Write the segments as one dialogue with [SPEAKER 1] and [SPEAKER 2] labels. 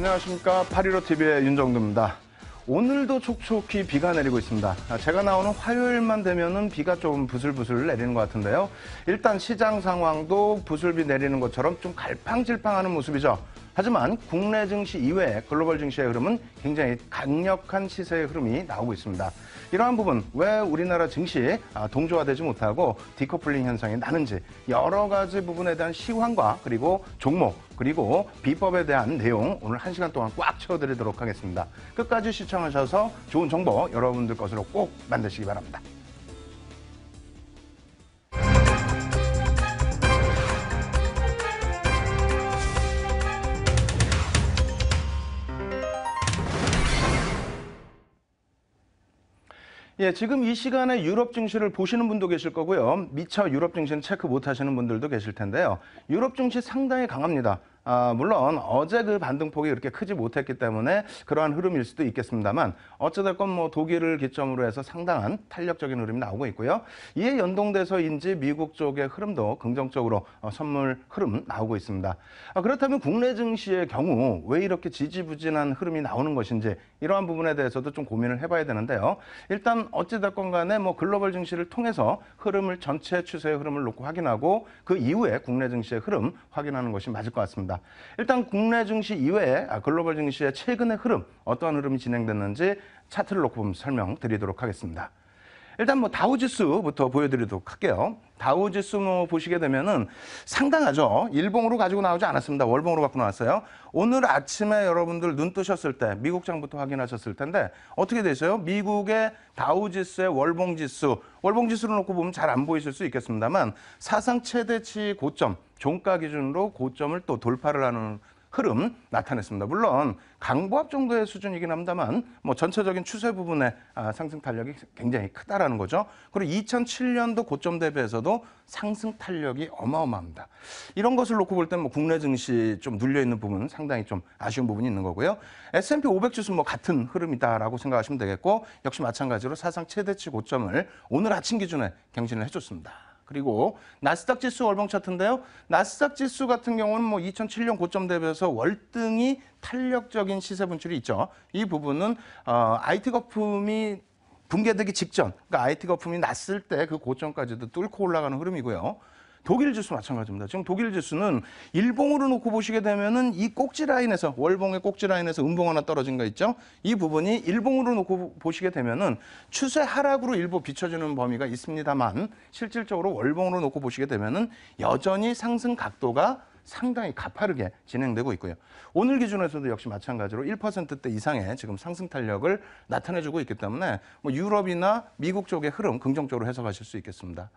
[SPEAKER 1] 안녕하십니까. 815TV의 윤정두입니다. 오늘도 촉촉히 비가 내리고 있습니다. 아, 제가 나오는 화요일만 되면은 비가 좀 부슬부슬 내리는 것 같은데요. 일단 시장 상황도 부슬비 내리는 것처럼 좀 갈팡질팡하는 모습이죠. 하지만 국내 증시 이외에 글로벌 증시의 흐름은 굉장히 강력한 시세의 흐름이 나오고 있습니다. 이러한 부분 왜 우리나라 증시 아, 동조화되지 못하고 디커플링 현상이 나는지 여러 가지 부분에 대한 시황과 그리고 종목 그리고 비법에 대한 내용 오늘 한시간 동안 꽉 채워드리도록 하겠습니다. 끝까지 시청하셔서 좋은 정보 여러분들 것으로 꼭 만드시기 바랍니다. 예, 지금 이 시간에 유럽 증시를 보시는 분도 계실 거고요. 미처 유럽 증시는 체크 못 하시는 분들도 계실 텐데요. 유럽 증시 상당히 강합니다. 아, 물론 어제 그 반등폭이 그렇게 크지 못했기 때문에 그러한 흐름일 수도 있겠습니다만 어찌됐건 뭐 독일을 기점으로 해서 상당한 탄력적인 흐름이 나오고 있고요. 이에 연동돼서인지 미국 쪽의 흐름도 긍정적으로 어, 선물 흐름 나오고 있습니다. 아, 그렇다면 국내 증시의 경우 왜 이렇게 지지부진한 흐름이 나오는 것인지 이러한 부분에 대해서도 좀 고민을 해봐야 되는데요. 일단 어찌됐건 간에 뭐 글로벌 증시를 통해서 흐름을 전체 추세의 흐름을 놓고 확인하고 그 이후에 국내 증시의 흐름 확인하는 것이 맞을 것 같습니다. 나니다 일단 국내 증시 이외에 아, 글로벌 증시의 최근의 흐름 어떠한 흐름이 진행됐는지 차트를 놓고 설명드리도록 하겠습니다. 일단 뭐 다우지수부터 보여드리도록 할게요. 다우지수 뭐 보시게 되면은 상당하죠. 일봉으로 가지고 나오지 않았습니다. 월봉으로 갖고 나왔어요. 오늘 아침에 여러분들 눈 뜨셨을 때 미국장부터 확인하셨을 텐데 어떻게 되세요? 미국의 다우지수의 월봉지수, 월봉지수를 놓고 보면 잘 안 보이실 수 있겠습니다만 사상 최대치 고점, 종가 기준으로 고점을 또 돌파를 하는 흐름 나타냈습니다. 물론 강보합 정도의 수준이긴 합니다만 뭐 전체적인 추세 부분의 아, 상승 탄력이 굉장히 크다라는 거죠. 그리고 2007년도 고점 대비해서도 상승 탄력이 어마어마합니다. 이런 것을 놓고 볼땐뭐 국내 증시 좀 눌려 있는 부분 은 상당히 좀 아쉬운 부분이 있는 거고요. S&P 500 지수 뭐 같은 흐름이다라고 생각하시면 되겠고 역시 마찬가지로 사상 최대치 고점을 오늘 아침 기준에 경신을 해줬습니다. 그리고 나스닥 지수 월봉 차트인데요. 나스닥 지수 같은 경우는 뭐 2007년 고점 대비해서 월등히 탄력적인 시세 분출이 있죠. 이 부분은 어, IT 거품이 붕괴되기 직전, 그러니까 IT 거품이 났을 때 그 고점까지도 뚫고 올라가는 흐름이고요. 독일 지수 마찬가지입니다. 지금 독일 지수는 일봉으로 놓고 보시게 되면은 이 꼭지 라인에서 월봉의 꼭지 라인에서 음봉 하나 떨어진 거 있죠? 이 부분이 일봉으로 놓고 보시게 되면은 추세 하락으로 일부 비춰지는 범위가 있습니다만 실질적으로 월봉으로 놓고 보시게 되면은 여전히 상승 각도가 상당히 가파르게 진행되고 있고요. 오늘 기준에서도 역시 마찬가지로 1%대 이상의 지금 상승 탄력을 나타내주고 있기 때문에 뭐 유럽이나 미국 쪽의 흐름 긍정적으로 해석하실 수 있겠습니다.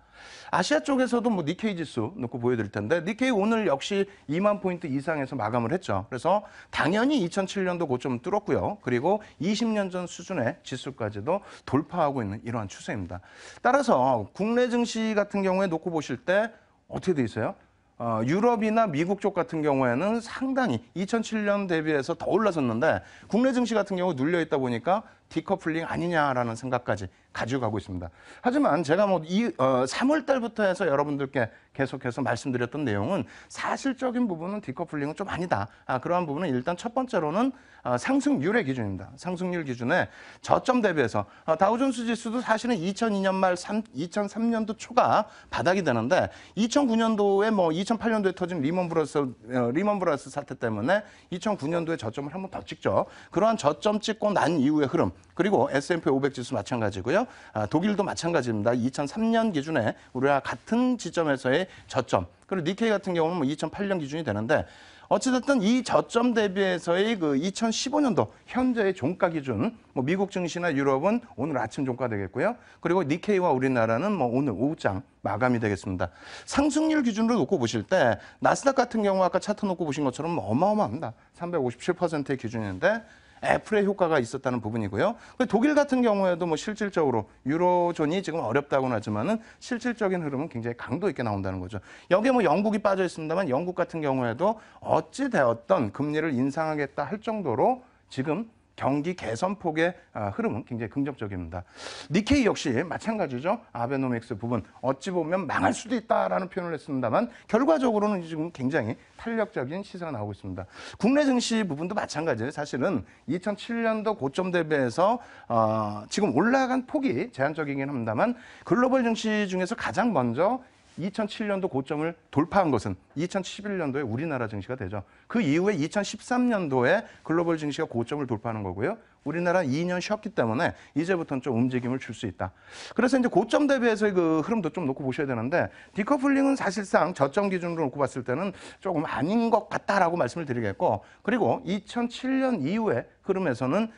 [SPEAKER 1] 아시아 쪽에서도 뭐 니케이 지수 놓고 보여드릴 텐데 니케이 오늘 역시 2만 포인트 이상에서 마감을 했죠. 그래서 당연히 2007년도 고점 뚫었고요. 그리고 20년 전 수준의 지수까지도 돌파하고 있는 이러한 추세입니다. 따라서 국내 증시 같은 경우에 놓고 보실 때 어떻게 돼 있어요? 어, 유럽이나 미국 쪽 같은 경우에는 상당히 2007년 대비해서 더 올라섰는데 국내 증시 같은 경우 눌려 있다 보니까 디커플링 아니냐라는 생각까지 가지고가고 있습니다. 하지만 제가 뭐 이, 어, 3월 달부터 해서 여러분들께 계속해서 말씀드렸던 내용은 사실적인 부분은 디커플링은 좀 아니다. 아, 그러한 부분은 일단 첫 번째로는 어, 상승률의 기준입니다. 상승률 기준에 저점 대비해서 어, 다우존스 지수도 사실은 2002년 말 3, 2003년도 초가 바닥이 되는데 2009년도에 뭐 2008년도에 터진 리먼 브러스 어, 리먼 브러스 사태 때문에 2009년도에 저점을 한 번 더 찍죠. 그러한 저점 찍고 난 이후의 흐름 그리고 S&P 500 지수 마찬가지고요. 아, 독일도 마찬가지입니다. 2003년 기준에 우리와 같은 지점에서의 저점. 그리고 니케이 같은 경우는 뭐 2008년 기준이 되는데 어찌됐든 이 저점 대비해서의 그 2015년도 현재의 종가 기준, 뭐 미국 증시나 유럽은 오늘 아침 종가 되겠고요. 그리고 니케이와 우리나라는 뭐 오늘 오후장 마감이 되겠습니다. 상승률 기준으로 놓고 보실 때 나스닥 같은 경우 아까 차트 놓고 보신 것처럼 뭐 어마어마합니다. 357%의 기준인데 애플의 효과가 있었다는 부분이고요. 독일 같은 경우에도 뭐 실질적으로 유로존이 지금 어렵다고는 하지만은 실질적인 흐름은 굉장히 강도 있게 나온다는 거죠. 여기에 뭐 영국이 빠져 있습니다만 영국 같은 경우에도 어찌 되었던 금리를 인상하겠다 할 정도로 지금 경기 개선 폭의 아, 흐름은 굉장히 긍정적입니다. 니케이 역시 마찬가지죠. 아베노믹스 부분 어찌 보면 망할 수도 있다라는 표현을 했습니다만 결과적으로는 지금 굉장히 탄력적인 시세가 나오고 있습니다. 국내 증시 부분도 마찬가지예요. 사실은 2007년도 고점 대비해서 어, 지금 올라간 폭이 제한적이긴 합니다만 글로벌 증시 중에서 가장 먼저 2007년도 고점을 돌파한 것은 2011년도에 우리나라 증시가 되죠. 그 이후에 2013년도에 글로벌 증시가 고점을 돌파하는 거고요. 우리나라 2년 쉬었기 때문에 이제부터는 좀 움직임을 줄 수 있다. 그래서 이제 고점 대비해서의 그 흐름도 좀 놓고 보셔야 되는데 디커플링은 사실상 저점 기준으로 놓고 봤을 때는 조금 아닌 것 같다라고 말씀을 드리겠고 그리고 2007년 이후에 흐름에서는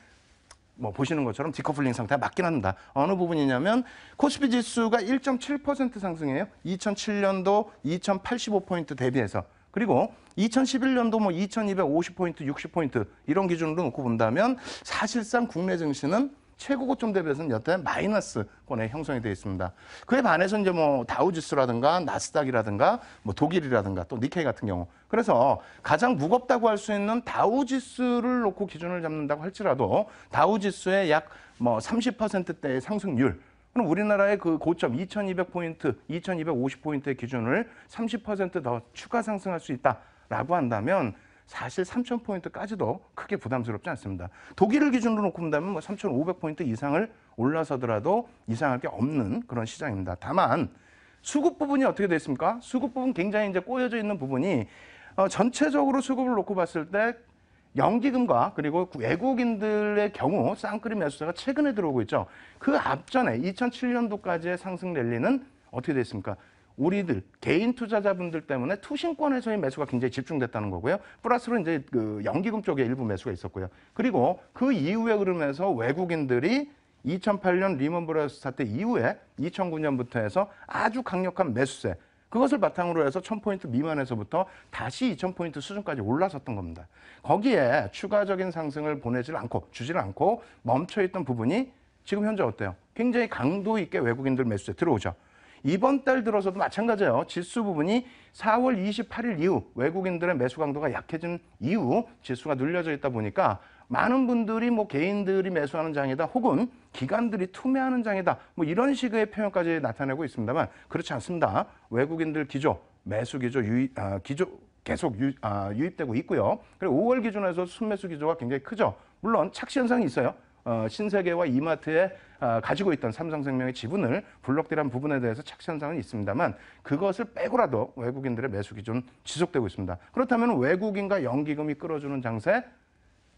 [SPEAKER 1] 뭐 보시는 것처럼 디커플링 상태가 맞긴 한다. 어느 부분이냐면 코스피 지수가 1.7% 상승해요. 2007년도 2085포인트 대비해서. 그리고 2011년도 뭐 2250포인트, 60포인트 이런 기준으로 놓고 본다면 사실상 국내 증시는 최고 고점 대비해서는 여태 마이너스권에 형성이 되어 있습니다. 그에 반해서 이제 뭐 다우지수라든가 나스닥이라든가 뭐 독일이라든가 또 니케이 같은 경우 그래서 가장 무겁다고 할 수 있는 다우지수를 놓고 기준을 잡는다고 할지라도 다우지수의 약 뭐 30%대의 상승률 그럼 우리나라의 그 고점 2200포인트, 2250포인트의 기준을 30%더 추가 상승할 수 있다라고 한다면 사실 3,000포인트까지도 크게 부담스럽지 않습니다. 독일을 기준으로 놓고 본다면 뭐 3,500포인트 이상을 올라서더라도 이상할 게 없는 그런 시장입니다. 다만 수급 부분이 어떻게 됐습니까? 수급 부분 굉장히 이제 꼬여져 있는 부분이 어, 전체적으로 수급을 놓고 봤을 때 연기금과 그리고 외국인들의 경우 쌍끌이 매수자가 최근에 들어오고 있죠. 그 앞전에 2007년도까지의 상승 랠리는 어떻게 됐습니까? 우리들 개인 투자자분들 때문에 투신권에서의 매수가 굉장히 집중됐다는 거고요. 플러스로 이제 그 연기금 쪽에 일부 매수가 있었고요. 그리고 그 이후에 그러면서 외국인들이 2008년 리먼 브라더스 사태 이후에 2009년부터 해서 아주 강력한 매수세 그것을 바탕으로 해서 1000포인트 미만에서부터 다시 2000포인트 수준까지 올라섰던 겁니다. 거기에 추가적인 상승을 보내질 않고 주질 않고 멈춰 있던 부분이 지금 현재 어때요? 굉장히 강도 있게 외국인들 매수세 들어오죠. 이번 달 들어서도 마찬가지예요. 지수 부분이 4월 28일 이후 외국인들의 매수 강도가 약해진 이후 지수가 눌려져 있다 보니까 많은 분들이 뭐 개인들이 매수하는 장이다 혹은 기관들이 투매하는 장이다 뭐 이런 식의 표현까지 나타내고 있습니다만 그렇지 않습니다. 외국인들 기조, 매수 기조, 유이, 아, 기조 계속 유, 아, 유입되고 있고요. 그리고 5월 기준에서 순매수 기조가 굉장히 크죠. 물론 착시 현상이 있어요. 어, 신세계와 이마트에 아, 가지고 있던 삼성생명의 지분을 블록딜한 부분에 대해서 착시 현상은 있습니다만 그것을 빼고라도 외국인들의 매수 기준 지속되고 있습니다. 그렇다면 외국인과 연기금이 끌어주는 장세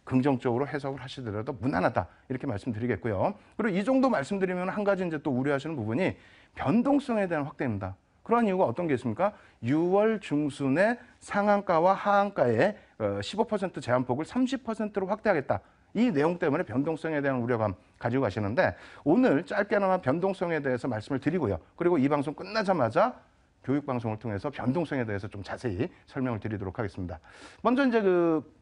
[SPEAKER 1] 긍정적으로 해석을 하시더라도 무난하다 이렇게 말씀드리겠고요. 그리고 이 정도 말씀드리면 한 가지 이제 또 우려하시는 부분이 변동성에 대한 확대입니다. 그런 이유가 어떤 게 있습니까? 6월 중순에 상한가와 하한가의 15% 어, 제한폭을 30%로 확대하겠다. 이 내용 때문에 변동성에 대한 우려감 가지고 가시는데 오늘 짧게나마 변동성에 대해서 말씀을 드리고요. 그리고 이 방송 끝나자마자 교육 방송을 통해서 변동성에 대해서 좀 자세히 설명을 드리도록 하겠습니다. 먼저 이제 그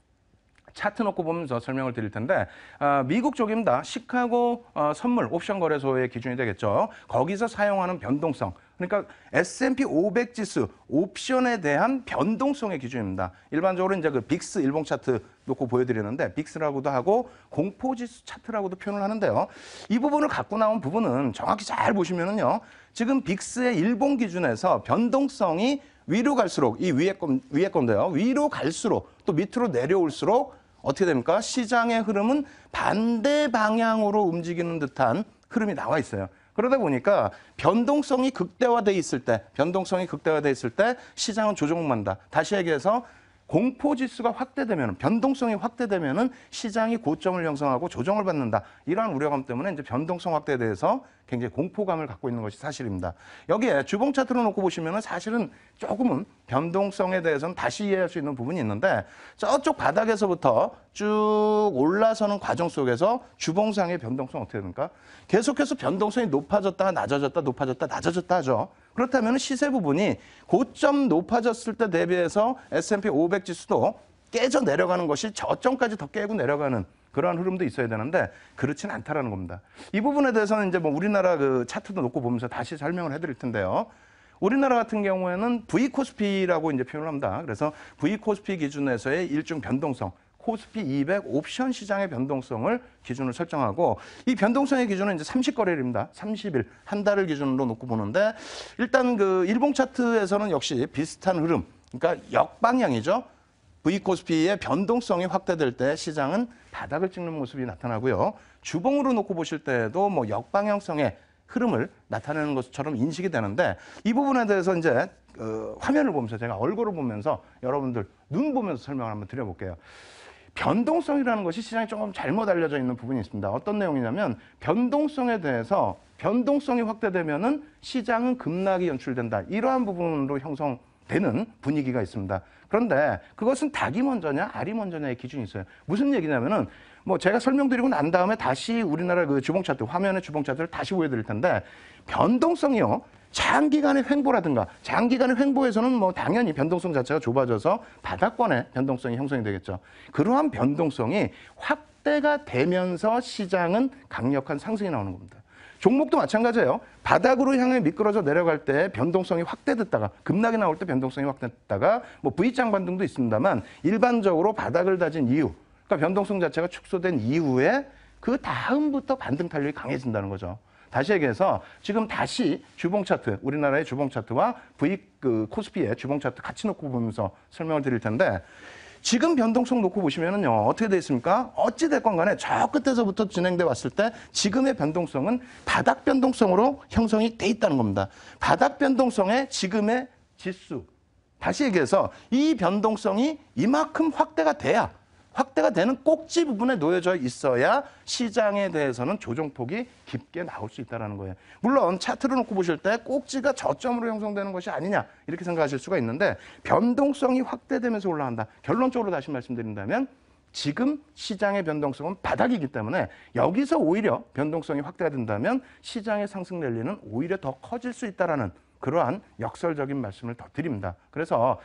[SPEAKER 1] 차트 놓고 보면 서 설명을 드릴 텐데 아, 미국 쪽입니다. 시카고 어, 선물 옵션 거래소의 기준이 되겠죠. 거기서 사용하는 변동성 그러니까 S&P 500 지수 옵션에 대한 변동성의 기준입니다. 일반적으로 이제 그 빅스 일봉 차트 놓고 보여드리는데 빅스라고도 하고 공포지수 차트라고도 표현을 하는데요. 이 부분을 갖고 나온 부분은 정확히 잘 보시면은요. 지금 빅스의 일봉 기준에서 변동성이 위로 갈수록 이 위에 건 위에 건데요. 위로 갈수록 또 밑으로 내려올수록 어떻게 됩니까? 시장의 흐름은 반대 방향으로 움직이는 듯한 흐름이 나와 있어요. 그러다 보니까 변동성이 극대화돼 있을 때, 변동성이 극대화돼 있을 때 시장은 조정만다 다시 얘기해서 공포 지수가 확대되면 변동성이 확대되면은 시장이 고점을 형성하고 조정을 받는다. 이러한 우려감 때문에 이제 변동성 확대에 대해서 굉장히 공포감을 갖고 있는 것이 사실입니다. 여기에 주봉 차트로 놓고 보시면 사실은 조금은 변동성에 대해서는 다시 이해할 수 있는 부분이 있는데 저쪽 바닥에서부터 쭉 올라서는 과정 속에서 주봉상의 변동성 어떻게 됩니까? 계속해서 변동성이 높아졌다 낮아졌다 높아졌다 낮아졌다 하죠. 그렇다면 시세 부분이 고점 높아졌을 때 대비해서 S&P 500 지수도 깨져 내려가는 것이 저점까지 더 깨고 내려가는 그러한 흐름도 있어야 되는데 그렇진 않다라는 겁니다. 이 부분에 대해서는 이제 뭐 우리나라 그 차트도 놓고 보면서 다시 설명을 해드릴 텐데요. 우리나라 같은 경우에는 V 코스피라고 이제 표현을 합니다. 그래서 V 코스피 기준에서의 일종 변동성, 코스피 200 옵션 시장의 변동성을 기준으로 설정하고 이 변동성의 기준은 이제 30거래일입니다. 30일 한 달을 기준으로 놓고 보는데 일단 그 일봉 차트에서는 역시 비슷한 흐름, 그러니까 역방향이죠. V 코스피의 변동성이 확대될 때 시장은 바닥을 찍는 모습이 나타나고요. 주봉으로 놓고 보실 때에도 뭐 역방향성의 흐름을 나타내는 것처럼 인식이 되는데 이 부분에 대해서 이제 어, 화면을 보면서 제가 얼굴을 보면서 여러분들 눈 보면서 설명을 한번 드려볼게요. 변동성이라는 것이 시장에 조금 잘못 알려져 있는 부분이 있습니다. 어떤 내용이냐면 변동성에 대해서 변동성이 확대되면은 시장은 급락이 연출된다. 이러한 부분으로 형성되는 분위기가 있습니다. 그런데 그것은 닭이 먼저냐 알이 먼저냐의 기준이 있어요. 무슨 얘기냐면은 뭐 제가 설명드리고 난 다음에 다시 우리나라 그 주봉 차트 화면의 주봉 차트를 다시 보여드릴 텐데 변동성이요. 장기간의 횡보라든가 장기간의 횡보에서는 뭐 당연히 변동성 자체가 좁아져서 바닥권의 변동성이 형성이 되겠죠. 그러한 변동성이 확대가 되면서 시장은 강력한 상승이 나오는 겁니다. 종목도 마찬가지예요. 바닥으로 향해 미끄러져 내려갈 때 변동성이 확대됐다가 급락이 나올 때 변동성이 확대됐다가 뭐 V장 반등도 있습니다만 일반적으로 바닥을 다진 이유 그러니까 변동성 자체가 축소된 이후에 그 다음부터 반등 탄력이 강해진다는 거죠. 다시 얘기해서 지금 다시 주봉 차트, 우리나라의 주봉 차트와 V 그 코스피의 주봉 차트 같이 놓고 보면서 설명을 드릴 텐데 지금 변동성 놓고 보시면은요 어떻게 돼 있습니까? 어찌 됐건 간에 저 끝에서부터 진행돼 왔을 때 지금의 변동성은 바닥 변동성으로 형성이 돼 있다는 겁니다. 바닥 변동성의 지금의 지수 다시 얘기해서 이 변동성이 이만큼 확대가 돼야 확대가 되는 꼭지 부분에 놓여져 있어야 시장에 대해서는 조정폭이 깊게 나올 수 있다는 거예요. 물론 차트를 놓고 보실 때 꼭지가 저점으로 형성되는 것이 아니냐 이렇게 생각하실 수가 있는데 변동성이 확대되면서 올라간다. 결론적으로 다시 말씀드린다면 지금 시장의 변동성은 바닥이기 때문에 여기서 오히려 변동성이 확대가 된다면 시장의 상승 랠리는 오히려 더 커질 수있다는 그러한 역설적인 말씀을 더 드립니다. 그래서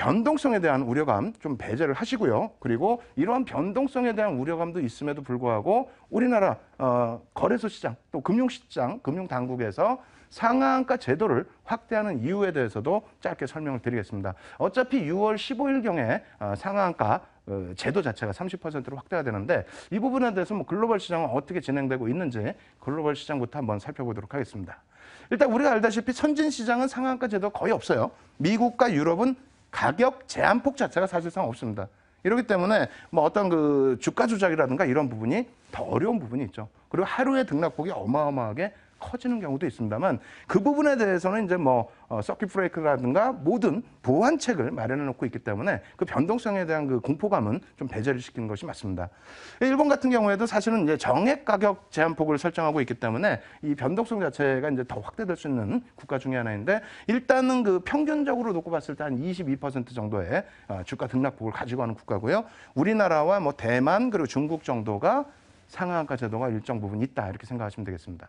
[SPEAKER 1] 변동성에 대한 우려감 좀 배제를 하시고요. 그리고 이러한 변동성에 대한 우려감도 있음에도 불구하고 우리나라 어, 거래소 시장 또 금융 시장 금융 당국에서 상한가 제도를 확대하는 이유에 대해서도 짧게 설명을 드리겠습니다. 어차피 6월 15일경에 어, 상한가 어, 제도 자체가 30%로 확대가 되는데 이 부분에 대해서 뭐 글로벌 시장은 어떻게 진행되고 있는지 글로벌 시장부터 한번 살펴보도록 하겠습니다. 일단 우리가 알다시피 선진 시장은 상한가 제도 거의 없어요. 미국과 유럽은 가격 제한폭 자체가 사실상 없습니다. 이렇기 때문에 뭐 어떤 그 주가 조작이라든가 이런 부분이 더 어려운 부분이 있죠. 그리고 하루에 등락폭이 어마어마하게 커지는 경우도 있습니다만 그 부분에 대해서는 이제 뭐 어, 서킷 브레이크라든가 모든 보완책을 마련해 놓고 있기 때문에 그 변동성에 대한 그 공포감은 좀 배제를 시키는 것이 맞습니다. 일본 같은 경우에도 사실은 이제 정액 가격 제한폭을 설정하고 있기 때문에 이 변동성 자체가 이제 더 확대될 수 있는 국가 중의 하나인데 일단은 그 평균적으로 놓고 봤을 때 한 22% 정도의 어, 주가 등락폭을 가지고 하는 국가고요. 우리나라와 뭐 대만 그리고 중국 정도가 상한가 제도가 일정 부분 있다 이렇게 생각하시면 되겠습니다.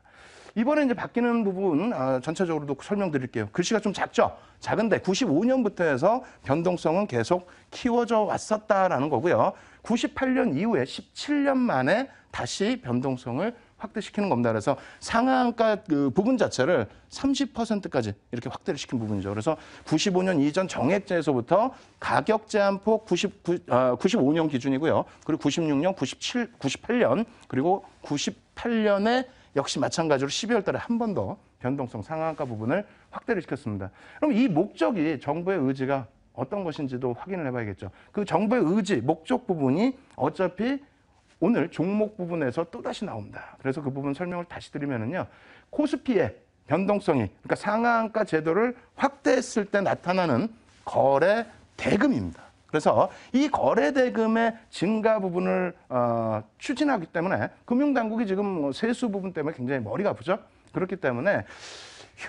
[SPEAKER 1] 이번에 이제 바뀌는 부분 아, 전체적으로도 설명드릴게요. 글씨가 좀 작죠? 작은데 95년부터 해서 변동성은 계속 키워져 왔었다라는 거고요. 98년 이후에 17년 만에 다시 변동성을 확대시키는 겁니다. 그래서 상한가 그 부분 자체를 30%까지 이렇게 확대를 시킨 부분이죠. 그래서 95년 이전 정액제에서부터 가격 제한폭 99, 아, 95년 기준이고요. 그리고 96년, 97, 98년, 그리고 98년에 역시 마찬가지로 12월 달에 한 번 더 변동성 상한가 부분을 확대를 시켰습니다. 그럼 이 목적이 정부의 의지가 어떤 것인지도 확인을 해봐야겠죠. 그 정부의 의지, 목적 부분이 어차피 오늘 종목 부분에서 또다시 나옵니다. 그래서 그 부분 설명을 다시 드리면요 코스피의 변동성이, 그러니까 상한가 제도를 확대했을 때 나타나는 거래 대금입니다. 그래서 이 거래 대금의 증가 부분을 어, 추진하기 때문에 금융당국이 지금 뭐 세수 부분 때문에 굉장히 머리가 아프죠. 그렇기 때문에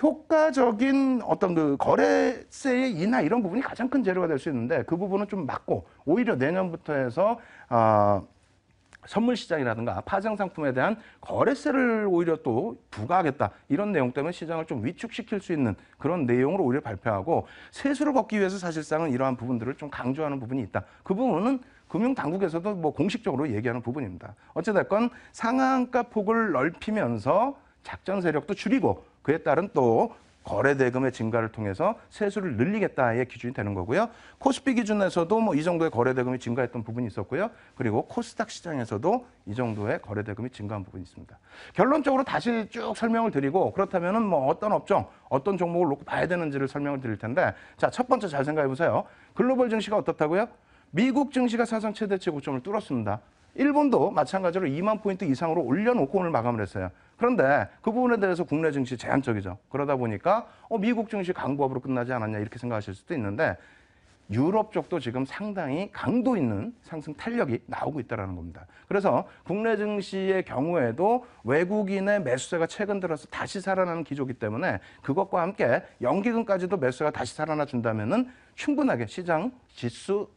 [SPEAKER 1] 효과적인 어떤 그 거래세의 인하 이런 부분이 가장 큰 재료가 될 수 있는데 그 부분은 좀 막고 오히려 내년부터 해서 어, 선물 시장이라든가 파생 상품에 대한 거래세를 오히려 또 부과하겠다 이런 내용 때문에 시장을 좀 위축시킬 수 있는 그런 내용을 오히려 발표하고 세수를 걷기 위해서 사실상은 이러한 부분들을 좀 강조하는 부분이 있다. 그 부분은 금융당국에서도 뭐 공식적으로 얘기하는 부분입니다. 어찌됐건 상한가 폭을 넓히면서 작전 세력도 줄이고 그에 따른 또 거래 대금의 증가를 통해서 세수를 늘리겠다의 기준이 되는 거고요. 코스피 기준에서도 뭐 이 정도의 거래 대금이 증가했던 부분이 있었고요. 그리고 코스닥 시장에서도 이 정도의 거래 대금이 증가한 부분이 있습니다. 결론적으로 다시 쭉 설명을 드리고 그렇다면뭐 어떤 업종, 어떤 종목을 놓고 봐야 되는지를 설명을 드릴 텐데 자, 첫 번째 잘 생각해 보세요. 글로벌 증시가 어떻다고요? 미국 증시가 사상 최대치 고점을 뚫었습니다. 일본도 마찬가지로 2만 포인트 이상으로 올려놓고 오늘 마감을 했어요. 그런데 그 부분에 대해서 국내 증시 제한적이죠. 그러다 보니까 어, 미국 증시 강보합으로 끝나지 않았냐 이렇게 생각하실 수도 있는데 유럽 쪽도 지금 상당히 강도 있는 상승 탄력이 나오고 있다는 겁니다. 그래서 국내 증시의 경우에도 외국인의 매수세가 최근 들어서 다시 살아나는 기조기 이 때문에 그것과 함께 연기금까지도 매수세가 다시 살아나 준다면 충분하게 시장 지수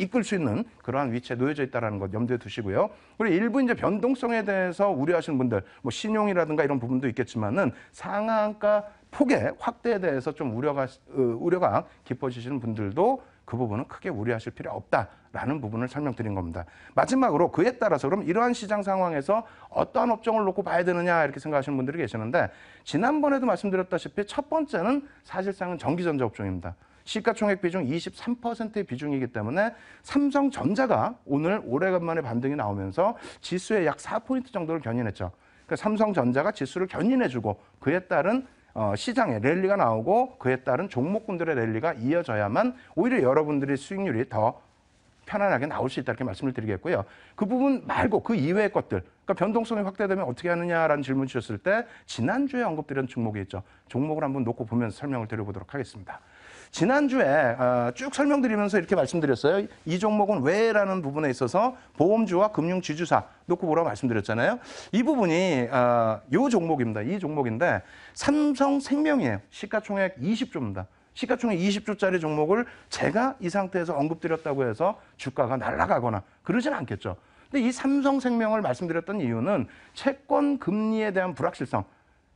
[SPEAKER 1] 이끌 수 있는 그러한 위치에 놓여져 있다는 것 염두에 두시고요. 그리고 일부 이제 변동성에 대해서 우려하시는 분들, 뭐 신용이라든가 이런 부분도 있겠지만은 상한가 폭의 확대에 대해서 좀 우려가, 우려가 깊어지시는 분들도 그 부분은 크게 우려하실 필요 없다라는 부분을 설명드린 겁니다. 마지막으로 그에 따라서 그럼 이러한 시장 상황에서 어떠한 업종을 놓고 봐야 되느냐 이렇게 생각하시는 분들이 계시는데 지난번에도 말씀드렸다시피 첫 번째는 사실상은 전기전자 업종입니다. 시가총액 비중 23%의 비중이기 때문에 삼성전자가 오늘 오래간만에 반등이 나오면서 지수의약 4포인트 정도를 견인했죠. 그러니까 삼성전자가 지수를 견인해주고 그에 따른 어, 시장에 랠리가 나오고 그에 따른 종목군들의 랠리가 이어져야만 오히려 여러분들의 수익률이 더 편안하게 나올 수 있다 이렇게 말씀을 드리겠고요. 그 부분 말고 그 이외의 것들, 그러니까 변동성이 확대되면 어떻게 하느냐라는 질문 주셨을 때 지난주에 언급드린 종목이 있죠. 종목을 한번 놓고 보면서 설명을 드려보도록 하겠습니다. 지난주에 아, 쭉 설명드리면서 이렇게 말씀드렸어요. 이 종목은 왜라는 부분에 있어서 보험주와 금융지주사 놓고 보라고 말씀드렸잖아요. 이 부분이 이 아, 종목입니다. 이 종목인데 삼성생명이에요. 시가총액 20조입니다. 시가총액 20조짜리 종목을 제가 이 상태에서 언급드렸다고 해서 주가가 날아가거나 그러진 않겠죠. 근데 이 삼성생명을 말씀드렸던 이유는 채권 금리에 대한 불확실성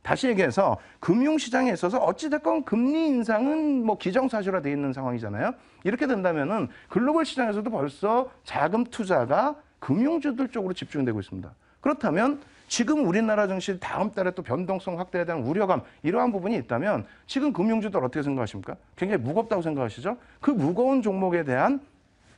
[SPEAKER 1] 다시 얘기해서 금융시장에 있어서 어찌됐건 금리 인상은 뭐 기정사실화 돼 있는 상황이잖아요. 이렇게 된다면은 글로벌 시장에서도 벌써 자금 투자가 금융주들 쪽으로 집중되고 있습니다. 그렇다면 지금 우리나라 증시 다음 달에 또 변동성 확대에 대한 우려감 이러한 부분이 있다면 지금 금융주들 어떻게 생각하십니까? 굉장히 무겁다고 생각하시죠? 그 무거운 종목에 대한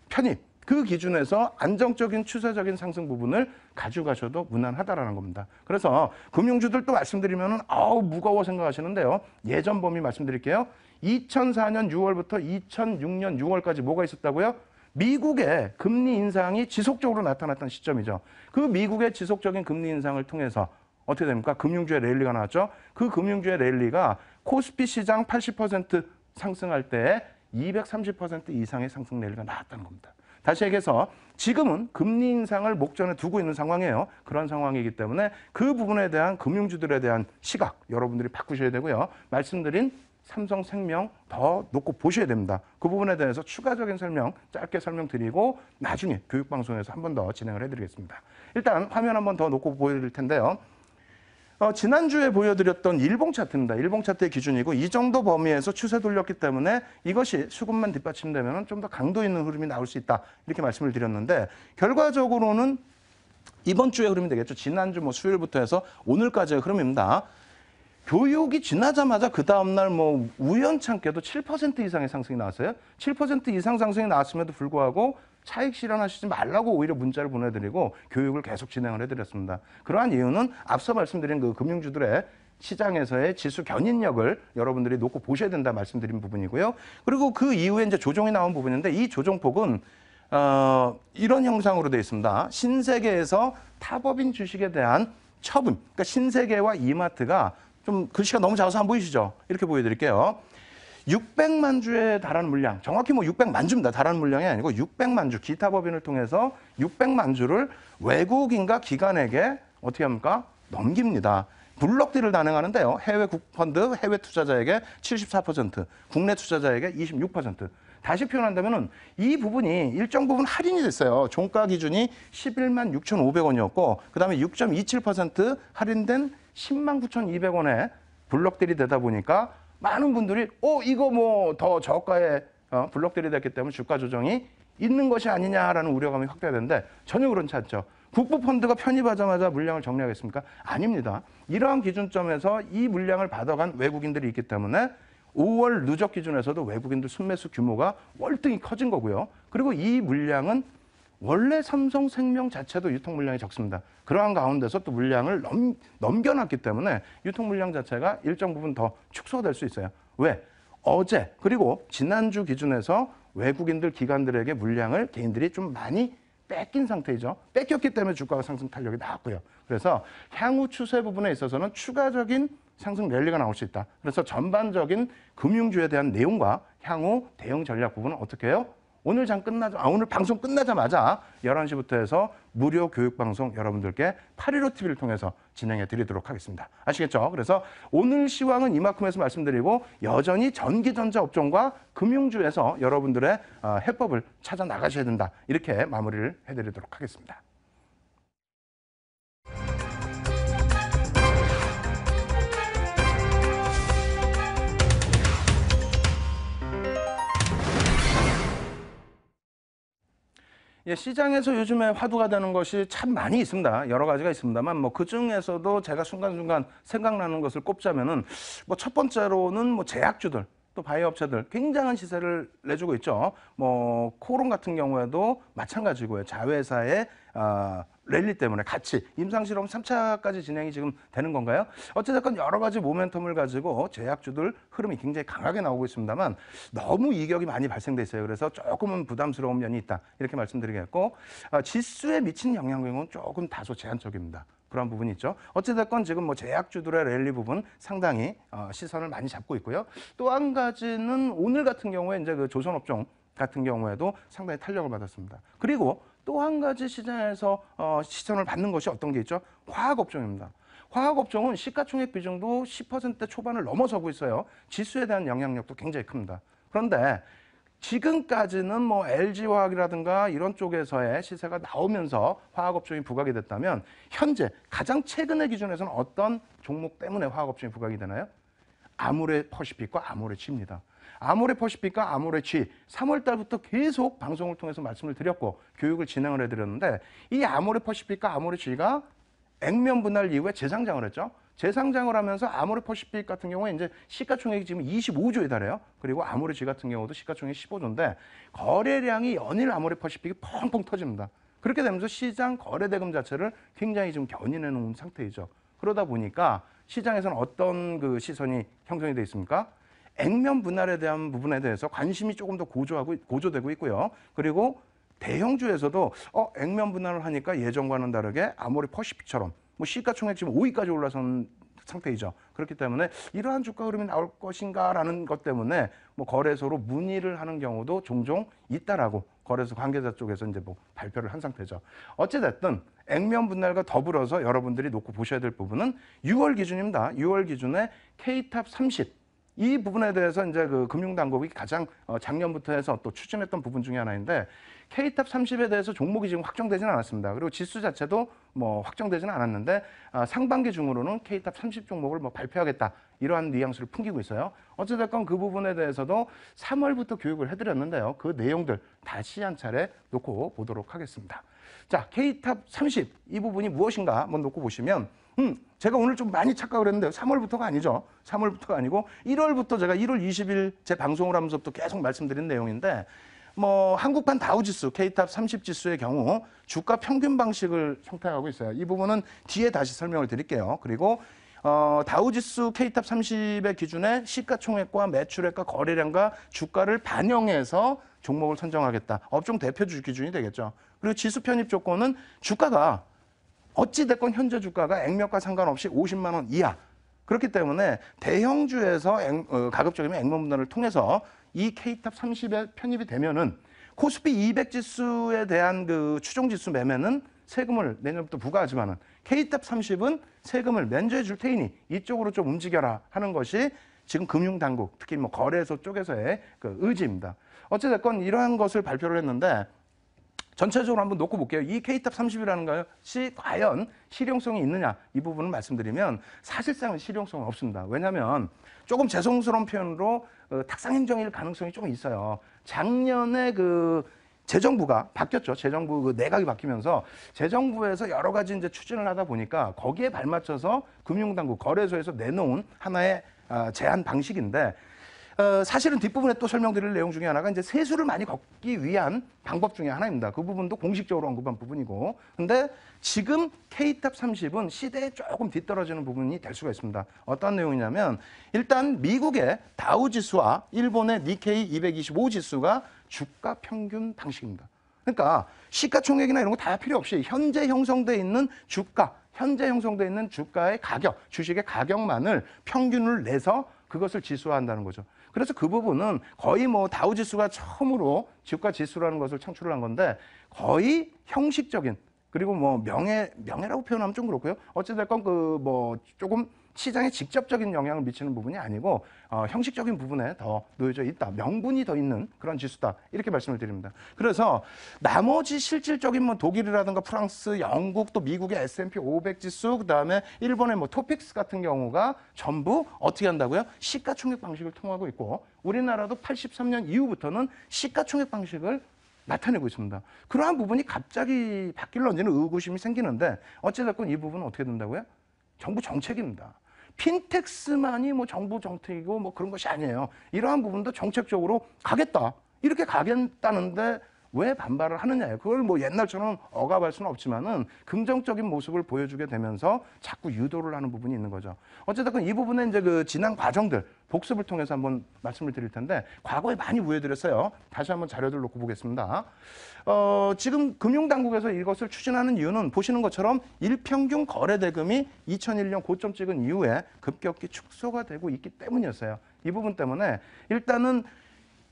[SPEAKER 1] 편입 그 기준에서 안정적인 추세적인 상승 부분을 가져가셔도 무난하다라는 겁니다. 그래서 금융주들 또말씀드리면 아우 무거워 생각하시는데요. 예전 범위 말씀드릴게요. 2004년 6월부터 2006년 6월까지 뭐가 있었다고요? 미국의 금리 인상이 지속적으로 나타났던 시점이죠. 그 미국의 지속적인 금리 인상을 통해서 어떻게 됩니까? 금융주의 랠리가 나왔죠. 그 금융주의 랠리가 코스피 시장 80% 상승할 때 230% 이상의 상승 랠리가 나왔다는 겁니다. 다시 얘기해서 지금은 금리 인상을 목전에 두고 있는 상황이에요. 그런 상황이기 때문에 그 부분에 대한 금융주들에 대한 시각 여러분들이 바꾸셔야 되고요. 말씀드린 삼성 생명 더 놓고 보셔야 됩니다. 그 부분에 대해서 추가적인 설명 짧게 설명드리고 나중에 교육방송에서 한 번 더 진행을 해드리겠습니다. 일단 화면 한 번 더 놓고 보여드릴 텐데요. 어, 지난주에 보여드렸던 일봉 차트입니다. 일봉 차트의 기준이고 이 정도 범위에서 추세 돌렸기 때문에 이것이 수급만 뒷받침되면 좀 더 강도 있는 흐름이 나올 수 있다. 이렇게 말씀을 드렸는데 결과적으로는 이번 주의 흐름이 되겠죠. 지난주 뭐 수요일부터 해서 오늘까지의 흐름입니다. 교육이 지나자마자 그 다음날 뭐 우연찮게도 7% 이상의 상승이 나왔어요. 7% 이상 상승이 나왔음에도 불구하고 차익 실현하시지 말라고 오히려 문자를 보내드리고 교육을 계속 진행을 해드렸습니다. 그러한 이유는 앞서 말씀드린 그 금융주들의 시장에서의 지수 견인력을 여러분들이 놓고 보셔야 된다 말씀드린 부분이고요. 그리고 그 이후에 이제 조정이 나온 부분인데 이 조정폭은 어, 이런 형상으로 되어 있습니다. 신세계에서 타법인 주식에 대한 처분, 그러니까 신세계와 이마트가 좀 글씨가 너무 작아서 안 보이시죠? 이렇게 보여드릴게요. 600만 주에 달하는 물량, 정확히 뭐 600만 주입니다. 달하는 물량이 아니고 600만 주, 기타 법인을 통해서 600만 주를 외국인과 기관에게 어떻게 합니까? 넘깁니다. 블록딜을 단행하는데요. 해외 국펀드, 해외 투자자에게 74%, 국내 투자자에게 26%. 다시 표현한다면 이 부분이 일정 부분 할인이 됐어요. 종가 기준이 11만 6,500원이었고 그다음에 6.27% 할인된 10만 9,200원에 블록들이 되다 보니까 많은 분들이 어 이거 뭐 더저가에 어, 블록들이 됐기 때문에 주가 조정이 있는 것이 아니냐라는 우려감이 확대되는데 전혀 그렇지 않죠. 국부 펀드가 편입하자마자 물량을 정리하겠습니까? 아닙니다. 이러한 기준점에서 이 물량을 받아간 외국인들이 있기 때문에 5월 누적 기준에서도 외국인들 순매수 규모가 월등히 커진 거고요. 그리고 이 물량은 원래 삼성생명 자체도 유통 물량이 적습니다. 그러한 가운데서 또 물량을 넘, 넘겨놨기 때문에 유통 물량 자체가 일정 부분 더 축소될 수 있어요. 왜? 어제 그리고 지난주 기준에서 외국인들 기관들에게 물량을 개인들이 좀 많이 뺏긴 상태이죠. 뺏겼기 때문에 주가가 상승 탄력이 나왔고요. 그래서 향후 추세 부분에 있어서는 추가적인 상승 랠리가 나올 수 있다. 그래서 전반적인 금융주에 대한 내용과 향후 대응 전략 부분은 어떻게 해요? 오늘 장 끝나자, 아, 오늘 방송 끝나자마자 11시부터 해서 무료 교육방송 여러분들께 8.15 TV를 통해서 진행해 드리도록 하겠습니다. 아시겠죠? 그래서 오늘 시황은 이만큼에서 말씀드리고 여전히 전기전자 업종과 금융주에서 여러분들의 아, 해법을 찾아 나가셔야 된다. 이렇게 마무리를 해드리도록 하겠습니다. 예, 시장에서 요즘에 화두가 되는 것이 참 많이 있습니다. 여러 가지가 있습니다만 뭐그 중에서도 제가 순간순간 생각나는 것을 꼽자면은 뭐 첫 번째로는 뭐 제약주들 또 바이오 업체들 굉장한 시세를 내주고 있죠. 뭐 코론 같은 경우에도 마찬가지고요. 자회사의 아 어, 랠리 때문에 같이 임상실험 3차까지 진행이 지금 되는 건가요? 어쨌든 여러 가지 모멘텀을 가지고 제약주들 흐름이 굉장히 강하게 나오고 있습니다만 너무 이격이 많이 발생돼 있어요. 그래서 조금은 부담스러운 면이 있다 이렇게 말씀드리겠고 아, 지수에 미친 영향력은 조금 다소 제한적입니다. 그런 부분이 있죠. 어찌됐건 지금 뭐 제약주들의 랠리 부분 상당히 어, 시선을 많이 잡고 있고요. 또 한 가지는 오늘 같은 경우에 이제 그 조선업종 같은 경우에도 상당히 탄력을 받았습니다. 그리고 또한 가지 시장에서 어, 시선을 받는 것이 어떤 게 있죠? 화학 업종입니다. 화학 업종은 시가총액 비중도 1 0 초반을 넘어서고 있어요. 지수에 대한 영향력도 굉장히 큽니다. 그런데 지금까지는 뭐 LG화학이라든가 이런 쪽에서의 시세가 나오면서 화학업종이 부각이 됐다면 현재 가장 최근의 기준에서는 어떤 종목 때문에 화학업종이 부각이 되나요? 아모레 퍼시픽과 아모레 치입니다. 아모레퍼시픽과 아모레치 3월 달부터 계속 방송을 통해서 말씀을 드렸고 교육을 진행을 해드렸는데 이 아모레퍼시픽과 아모레치가 액면 분할 이후에 재상장을 했죠. 재상장을 하면서 아모레퍼시픽 같은 경우에 이제 시가총액이 지금 25조에 달해요. 그리고 아모레지 같은 경우도 시가총액 15조인데 거래량이 연일 아모레퍼시픽이 펑펑 터집니다. 그렇게 되면서 시장 거래대금 자체를 굉장히 좀 견인해 놓은 상태이죠. 그러다 보니까 시장에서는 어떤 그 시선이 형성이 돼 있습니까? 액면 분할에 대한 부분에 대해서 관심이 조금 더 고조하고 고조되고 있고요. 그리고 대형주에서도 어 액면 분할을 하니까 예전과는 다르게 아모리 퍼시픽처럼 뭐 시가총액 지금 5위까지 올라선 상태이죠. 그렇기 때문에 이러한 주가 흐름이 나올 것인가라는 것 때문에 뭐 거래소로 문의를 하는 경우도 종종 있다라고 거래소 관계자 쪽에서 이제 뭐 발표를 한 상태죠. 어찌됐든 액면 분할과 더불어서 여러분들이 놓고 보셔야 될 부분은 6월 기준입니다. 6월 기준에 K탑 30이 부분에 대해서 이제 그 금융당국이 가장 어, 작년부터 해서 또 추진했던 부분 중에 하나인데 K탑 30에 대해서 종목이 지금 확정되지는 않았습니다. 그리고 지수 자체도 뭐 확정되지는 않았는데 아, 상반기 중으로는 K탑 30 종목을 뭐 발표하겠다 이러한 뉘앙스를 풍기고 있어요. 어찌됐건 그 부분에 대해서도 3월부터 교육을 해드렸는데요. 그 내용들 다시 한 차례 놓고 보도록 하겠습니다. 자, K탑 30 이 부분이 무엇인가 한번 놓고 보시면 음, 제가 오늘 좀 많이 착각을 했는데 3월부터가 아니죠. 3월부터가 아니고 1월부터 제가 1월 20일 제 방송을 하면서부터 계속 말씀드린 내용인데 뭐 한국판 다우지수, K탑 30 지수의 경우 주가 평균 방식을 형태하고 있어요. 이 부분은 뒤에 다시 설명을 드릴게요. 그리고 어, 다우지수 K탑 30의 기준에 시가총액과 매출액과 거래량과 주가를 반영해서 종목을 선정하겠다. 업종 대표 주 기준이 되겠죠. 그리고 지수 편입 조건은 주가가 어찌됐건 현재 주가가 액면가 상관없이 50만 원 이하. 그렇기 때문에 대형주에서 어, 가급적이면 액면분할을 통해서 이 K탑 30에 편입이 되면은 코스피 200 지수에 대한 그 추종 지수 매매는 세금을 내년부터 부과하지만은 K탑 30은 세금을 면제해 줄 테이니 이쪽으로 좀 움직여라 하는 것이 지금 금융당국 특히 뭐 거래소 쪽에서의 그 의지입니다. 어찌됐건 이러한 것을 발표를 했는데 전체적으로 한번 놓고 볼게요. 이 K탑 30이라는 것이 과연 실용성이 있느냐 이 부분을 말씀드리면 사실상 은 실용성은 없습니다. 왜냐하면 조금 죄송스러운 표현으로 어, 탁상 행정일 가능성이 조금 있어요. 작년에 그 재정부가 바뀌었죠. 재정부 그 내각이 바뀌면서 재정부에서 여러 가지 이제 추진을 하다 보니까 거기에 발맞춰서 금융당국 거래소에서 내놓은 하나의 아, 제한 방식인데 어, 사실은 뒷부분에 또 설명드릴 내용 중에 하나가 이제 세수를 많이 걷기 위한 방법 중에 하나입니다. 그 부분도 공식적으로 언급한 부분이고. 근데 지금 K탑 30은 시대에 조금 뒤떨어지는 부분이 될 수가 있습니다. 어떤 내용이냐면 일단 미국의 다우 지수와 일본의 니케이 225 지수가 주가 평균 방식입니다. 그러니까 시가총액이나 이런 거 다 필요 없이 현재 형성돼 있는 주가, 현재 형성돼 있는 주가의 가격, 주식의 가격만을 평균을 내서 그것을 지수화한다는 거죠. 그래서 그 부분은 거의 뭐 다우 지수가 처음으로 지구가 지수라는 것을 창출을 한 건데 거의 형식적인 그리고 뭐 명예 명예라고 표현하면 좀 그렇고요. 어찌 됐건 그 뭐 조금 시장에 직접적인 영향을 미치는 부분이 아니고 어, 형식적인 부분에 더 놓여져 있다. 명분이 더 있는 그런 지수다. 이렇게 말씀을 드립니다. 그래서 나머지 실질적인 뭐 독일이라든가 프랑스, 영국 또 미국의 S&P 500 지수 그다음에 일본의 뭐 토픽스 같은 경우가 전부 어떻게 한다고요? 시가총액 방식을 통하고 있고 우리나라도 83년 이후부터는 시가총액 방식을 나타내고 있습니다. 그러한 부분이 갑자기 바뀔런지는 의구심이 생기는데 어찌됐건 이 부분은 어떻게 된다고요? 정부 정책입니다. 핀텍스만이 뭐 정부 정책이고 뭐 그런 것이 아니에요. 이러한 부분도 정책적으로 가겠다. 이렇게 가겠다는데 왜 반발을 하느냐. 그걸 뭐 옛날처럼 억압할 수는 없지만은 긍정적인 모습을 보여주게 되면서 자꾸 유도를 하는 부분이 있는 거죠. 어쨌든 이부분에 이제 그 지난 과정들 복습을 통해서 한번 말씀을 드릴 텐데 과거에 많이 우회드렸어요. 다시 한번 자료들 놓고 보겠습니다. 어, 지금 금융당국에서 이것을 추진하는 이유는 보시는 것처럼 일평균 거래대금이 2001년 고점 찍은 이후에 급격히 축소가 되고 있기 때문이었어요. 이 부분 때문에 일단은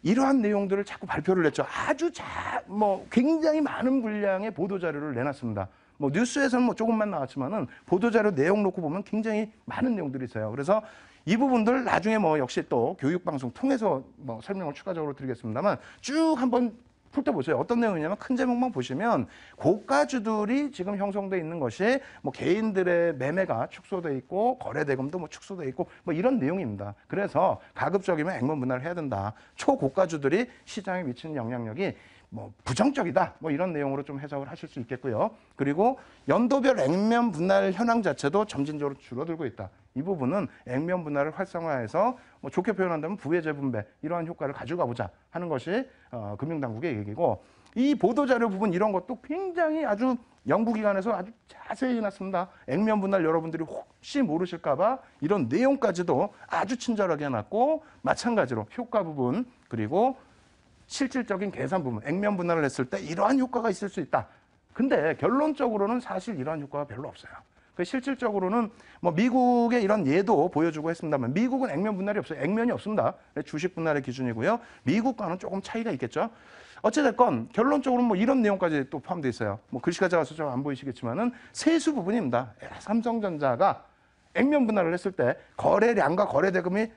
[SPEAKER 1] 이러한 내용들을 자꾸 발표를 했죠. 아주 자, 뭐 굉장히 많은 분량의 보도 자료를 내놨습니다. 뭐 뉴스에서는 뭐 조금만 나왔지만은 보도 자료 내용 놓고 보면 굉장히 많은 내용들이 있어요. 그래서 이 부분들 나중에 뭐 역시 또 교육 방송 통해서 뭐 설명을 추가적으로 드리겠습니다만 쭉 한번 풀때 보세요. 어떤 내용이냐면 큰 제목만 보시면 고가주들이 지금 형성돼 있는 것이 뭐 개인들의 매매가 축소돼 있고 거래대금도 뭐 축소돼 있고 뭐 이런 내용입니다. 그래서 가급적이면 액면 분할을 해야 된다. 초고가주들이 시장에 미치는 영향력이 뭐 부정적이다 뭐 이런 내용으로 좀 해석을 하실 수 있겠고요. 그리고 연도별 액면 분할 현황 자체도 점진적으로 줄어들고 있다. 이 부분은 액면 분할을 활성화해서 뭐 좋게 표현한다면 부의 재분배 이러한 효과를 가져가 보자 하는 것이 어, 금융당국의 얘기고 이 보도자료 부분 이런 것도 굉장히 아주 연구기관에서 아주 자세히 해놨습니다. 액면 분할 여러분들이 혹시 모르실까봐 이런 내용까지도 아주 친절하게 해놨고 마찬가지로 효과 부분 그리고 실질적인 계산 부분, 액면 분할을 했을 때 이러한 효과가 있을 수 있다. 근데 결론적으로는 사실 이러한 효과가 별로 없어요. 그 실질적으로는 뭐 미국의 이런 예도 보여주고 했습니다만 미국은 액면 분할이 없어요. 액면이 없습니다. 주식 분할의 기준이고요. 미국과는 조금 차이가 있겠죠. 어찌됐건 결론적으로 뭐 이런 내용까지 또 포함되어 있어요. 뭐 글씨가 작아서 좀 안 보이시겠지만은 세수 부분입니다. 삼성전자가 액면 분할을 했을 때 거래량과 거래대금이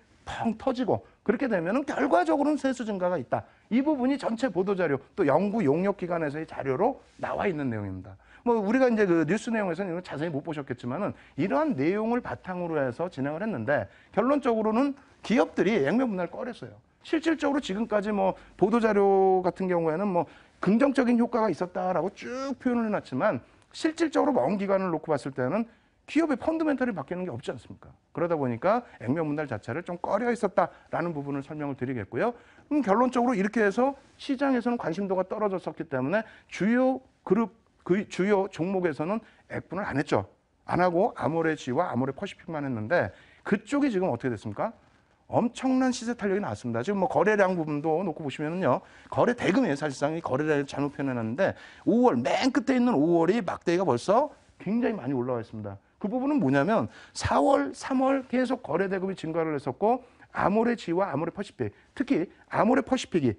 [SPEAKER 1] 펑 터지고 그렇게 되면은 결과적으로는 세수 증가가 있다. 이 부분이 전체 보도 자료 또 연구 용역 기관에서의 자료로 나와 있는 내용입니다. 뭐 우리가 이제 그 뉴스 내용에서는 이걸 자세히 못 보셨겠지만은 이러한 내용을 바탕으로 해서 진행을 했는데 결론적으로는 기업들이 액면 분할 꺼냈어요. 실질적으로 지금까지 뭐 보도 자료 같은 경우에는 뭐 긍정적인 효과가 있었다라고 쭉 표현을 해놨지만 실질적으로 먼 기간을 놓고 봤을 때는 기업의 펀드멘털이 바뀌는 게 없지 않습니까? 그러다 보니까 액면 문달 자체를 좀 꺼려 있었다라는 부분을 설명을 드리겠고요. 음, 결론적으로 이렇게 해서 시장에서는 관심도가 떨어졌었기 때문에 주요 그룹, 그 주요 종목에서는 액분을 안 했죠. 안 하고 아모레지와 아모레 퍼시픽만 했는데 그쪽이 지금 어떻게 됐습니까? 엄청난 시세 탄력이 나왔습니다. 지금 뭐 거래량 부분도 놓고 보시면은요. 거래 대금에 사실상 이 거래량을 잘못 표현해놨는데 5월 맨 끝에 있는 5월이 막대기가 벌써 굉장히 많이 올라와 있습니다. 그 부분은 뭐냐면 4월, 3월 계속 거래 대금이 증가를 했었고 아모레 지와 아모레 퍼시픽 특히 아모레 퍼시픽이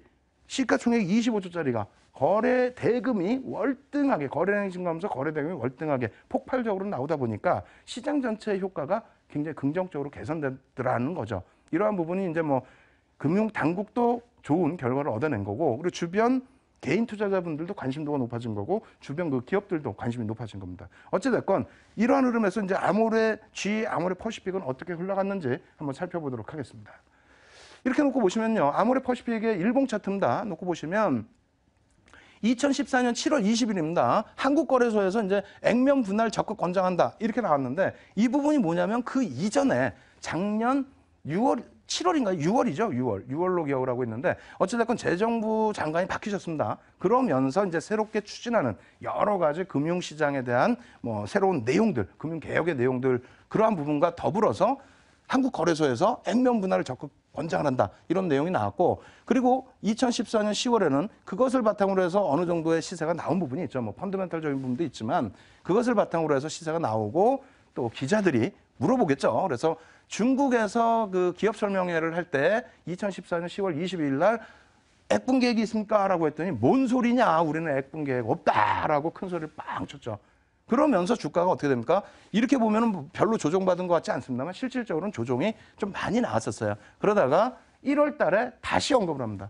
[SPEAKER 1] 시가총액 25조짜리가 거래 대금이 월등하게 거래량이 증가하면서 거래 대금이 월등하게 폭발적으로 나오다 보니까 시장 전체의 효과가 굉장히 긍정적으로 개선됐더라는 거죠. 이러한 부분이 이제 뭐 금융 당국도 좋은 결과를 얻어낸 거고 그리고 주변 개인 투자자분들도 관심도가 높아진 거고 주변 그 기업들도 관심이 높아진 겁니다. 어찌됐건 이러한 흐름에서 이제 아모레 G, 아모레 퍼시픽은 어떻게 흘러갔는지 한번 살펴보도록 하겠습니다. 이렇게 놓고 보시면요. 아모레 퍼시픽의 일봉 차트입니다. 놓고 보시면 2014년 7월 20일입니다. 한국거래소에서 이제 액면 분할 적극 권장한다. 이렇게 나왔는데 이 부분이 뭐냐면 그 이전에 작년 6월 7월인가요? 6월이죠. 6월. 6월로 기억을 하고 있는데 어찌됐건 재정부 장관이 바뀌셨습니다. 그러면서 이제 새롭게 추진하는 여러 가지 금융 시장에 대한 뭐 새로운 내용들, 금융 개혁의 내용들 그러한 부분과 더불어서 한국 거래소에서 액면 분할을 적극 권장한다 이런 내용이 나왔고 그리고 2014년 10월에는 그것을 바탕으로 해서 어느 정도의 시세가 나온 부분이 있죠. 뭐 펀드멘탈적인 부분도 있지만 그것을 바탕으로 해서 시세가 나오고 또 기자들이 물어보겠죠. 그래서 중국에서 그 기업 설명회를 할 때 2014년 10월 22일 날 액분 계획이 있습니까? 라고 했더니 뭔 소리냐? 우리는 액분 계획 없다라고 큰 소리를 빵 쳤죠. 그러면서 주가가 어떻게 됩니까? 이렇게 보면 별로 조정받은 것 같지 않습니다만 실질적으로는 조정이 좀 많이 나왔었어요. 그러다가 1월 달에 다시 언급을 합니다.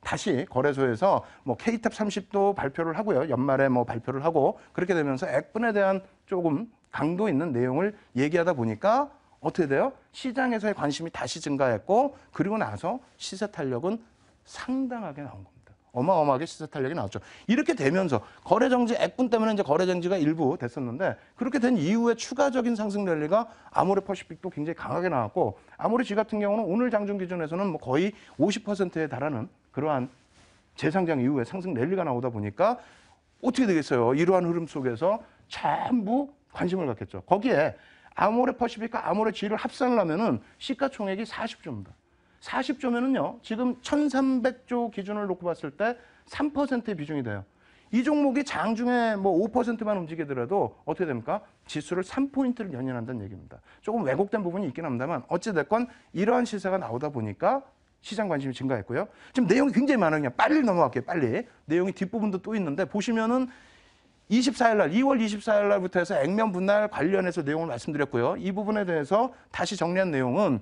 [SPEAKER 1] 다시 거래소에서 뭐 K탑 30도 발표를 하고요. 연말에 뭐 발표를 하고 그렇게 되면서 액분에 대한 조금 강도 있는 내용을 얘기하다 보니까 어떻게 돼요? 시장에서의 관심이 다시 증가했고 그리고 나서 시세 탄력은 상당하게 나온 겁니다. 어마어마하게 시세 탄력이 나왔죠. 이렇게 되면서 거래 정지 액분 때문에 이제 거래 정지가 일부 됐었는데 그렇게 된 이후에 추가적인 상승 랠리가 아모레 퍼시픽도 굉장히 강하게 나왔고 아모레 지 같은 경우는 오늘 장중 기준에서는 뭐 거의 50%에 달하는 그러한 재상장 이후에 상승 랠리가 나오다 보니까 어떻게 되겠어요? 이러한 흐름 속에서 전부 관심을 갖겠죠. 거기에 아모레 퍼시픽과 아모레 G를 합산을 하면은 시가총액이 40조입니다. 40조면은요, 지금 1300조 기준을 놓고 봤을 때 3%의 비중이 돼요. 이 종목이 장중에 뭐 5%만 움직이더라도 어떻게 됩니까? 지수를 3포인트를 연연한다는 얘기입니다. 조금 왜곡된 부분이 있긴 합니다만 어찌됐건 이러한 시세가 나오다 보니까 시장 관심이 증가했고요. 지금 내용이 굉장히 많아요. 그냥 빨리 넘어갈게요. 빨리. 내용이 뒷부분도 또 있는데 보시면은 24일 날 2월 24일 날부터 해서 액면 분할 관련해서 내용을 말씀드렸고요. 이 부분에 대해서 다시 정리한 내용은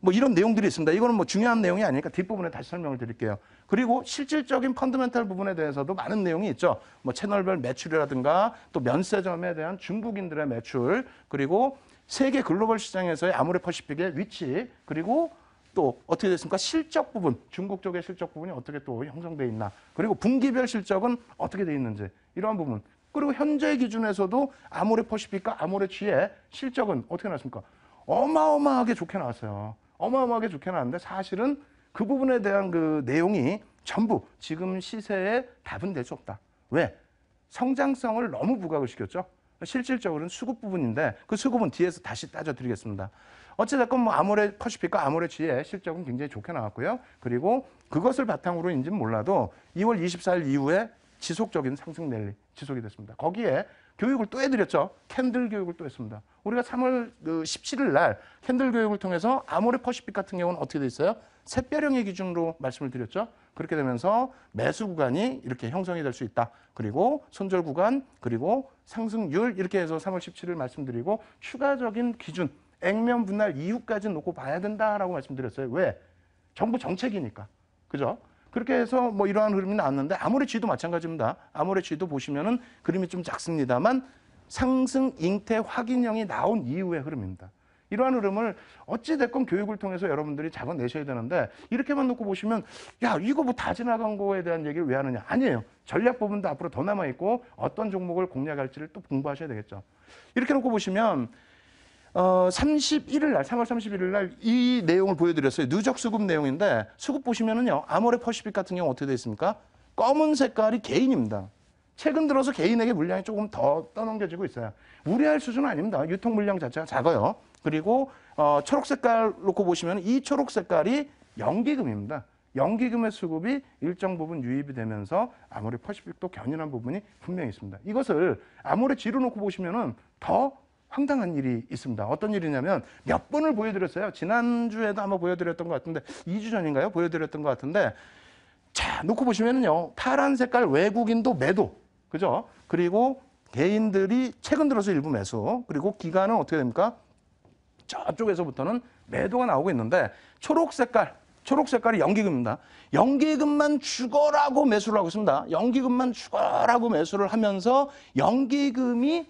[SPEAKER 1] 뭐 이런 내용들이 있습니다. 이거는 뭐 중요한 내용이 아니니까 뒷부분에 다시 설명을 드릴게요. 그리고 실질적인 펀드멘탈 부분에 대해서도 많은 내용이 있죠. 뭐 채널별 매출이라든가 또 면세점에 대한 중국인들의 매출 그리고 세계 글로벌 시장에서의 아모레퍼시픽의 위치 그리고 또 어떻게 됐습니까? 실적 부분, 중국 쪽의 실적 부분이 어떻게 또 형성돼 있나, 그리고 분기별 실적은 어떻게 돼 있는지 이러한 부분 그리고 현재 기준에서도 아모레퍼시픽과 아모레취의 실적은 어떻게 나왔습니까? 어마어마하게 좋게 나왔어요. 어마어마하게 좋게 나왔는데 사실은 그 부분에 대한 그 내용이 전부 지금 시세에 답은 될 수 없다. 왜? 성장성을 너무 부각을 시켰죠. 실질적으로는 수급 부분인데 그 수급은 뒤에서 다시 따져드리겠습니다. 어찌됐건 뭐 아모레 퍼시픽과 아모레 지의 실적은 굉장히 좋게 나왔고요. 그리고 그것을 바탕으로인지는 몰라도 2월 24일 이후에 지속적인 상승 랠리 지속이 됐습니다. 거기에 교육을 또 해드렸죠. 캔들 교육을 또 했습니다. 우리가 3월 17일 그 날 캔들 교육을 통해서 아모레 퍼시픽 같은 경우는 어떻게 돼 있어요? 샛별형의 기준으로 말씀을 드렸죠. 그렇게 되면서 매수 구간이 이렇게 형성이 될 수 있다. 그리고 손절 구간, 그리고 상승률 이렇게 해서 3월 17일 말씀드리고 추가적인 기준, 액면 분할 이후까지 놓고 봐야 된다라고 말씀드렸어요. 왜? 정부 정책이니까. 그죠? 그렇게 해서 뭐 이러한 흐름이 나왔는데 아모레치도 마찬가지입니다. 아모레치도 보시면은 그림이 좀 작습니다만 상승 잉태 확인형이 나온 이후의 흐름입니다. 이러한 흐름을 어찌됐건 교육을 통해서 여러분들이 잡아내셔야 되는데 이렇게만 놓고 보시면 야 이거 뭐 다 지나간 거에 대한 얘기를 왜 하느냐 아니에요 전략 부분도 앞으로 더 남아있고 어떤 종목을 공략할지를 또 공부하셔야 되겠죠 이렇게 놓고 보시면 어, 31일 날, 3월 31일 날 이 내용을 보여드렸어요. 누적 수급 내용인데 수급 보시면은요. 아모레 퍼시픽 같은 경우 어떻게 되어 있습니까? 검은 색깔이 개인입니다. 최근 들어서 개인에게 물량이 조금 더 떠넘겨지고 있어요. 우려할 수준은 아닙니다. 유통 물량 자체가 작아요. 그리고 어, 초록 색깔 놓고 보시면 이 초록 색깔이 연기금입니다. 연기금의 수급이 일정 부분 유입이 되면서 아모레 퍼시픽도 견인한 부분이 분명히 있습니다. 이것을 아모레 지로 놓고 보시면은 더 황당한 일이 있습니다. 어떤 일이냐면 몇 번을 보여드렸어요. 지난주에도 한번 보여드렸던 것 같은데 2주 전인가요? 보여드렸던 것 같은데 자, 놓고 보시면요. 파란 색깔 외국인도 매도. 그죠? 그리고 개인들이 최근 들어서 일부 매수. 그리고 기간은 어떻게 됩니까? 저쪽에서부터는 매도가 나오고 있는데 초록 색깔 초록 색깔이 연기금입니다. 연기금만 죽어라고 매수를 하고 있습니다. 연기금만 죽어라고 매수를 하면서 연기금이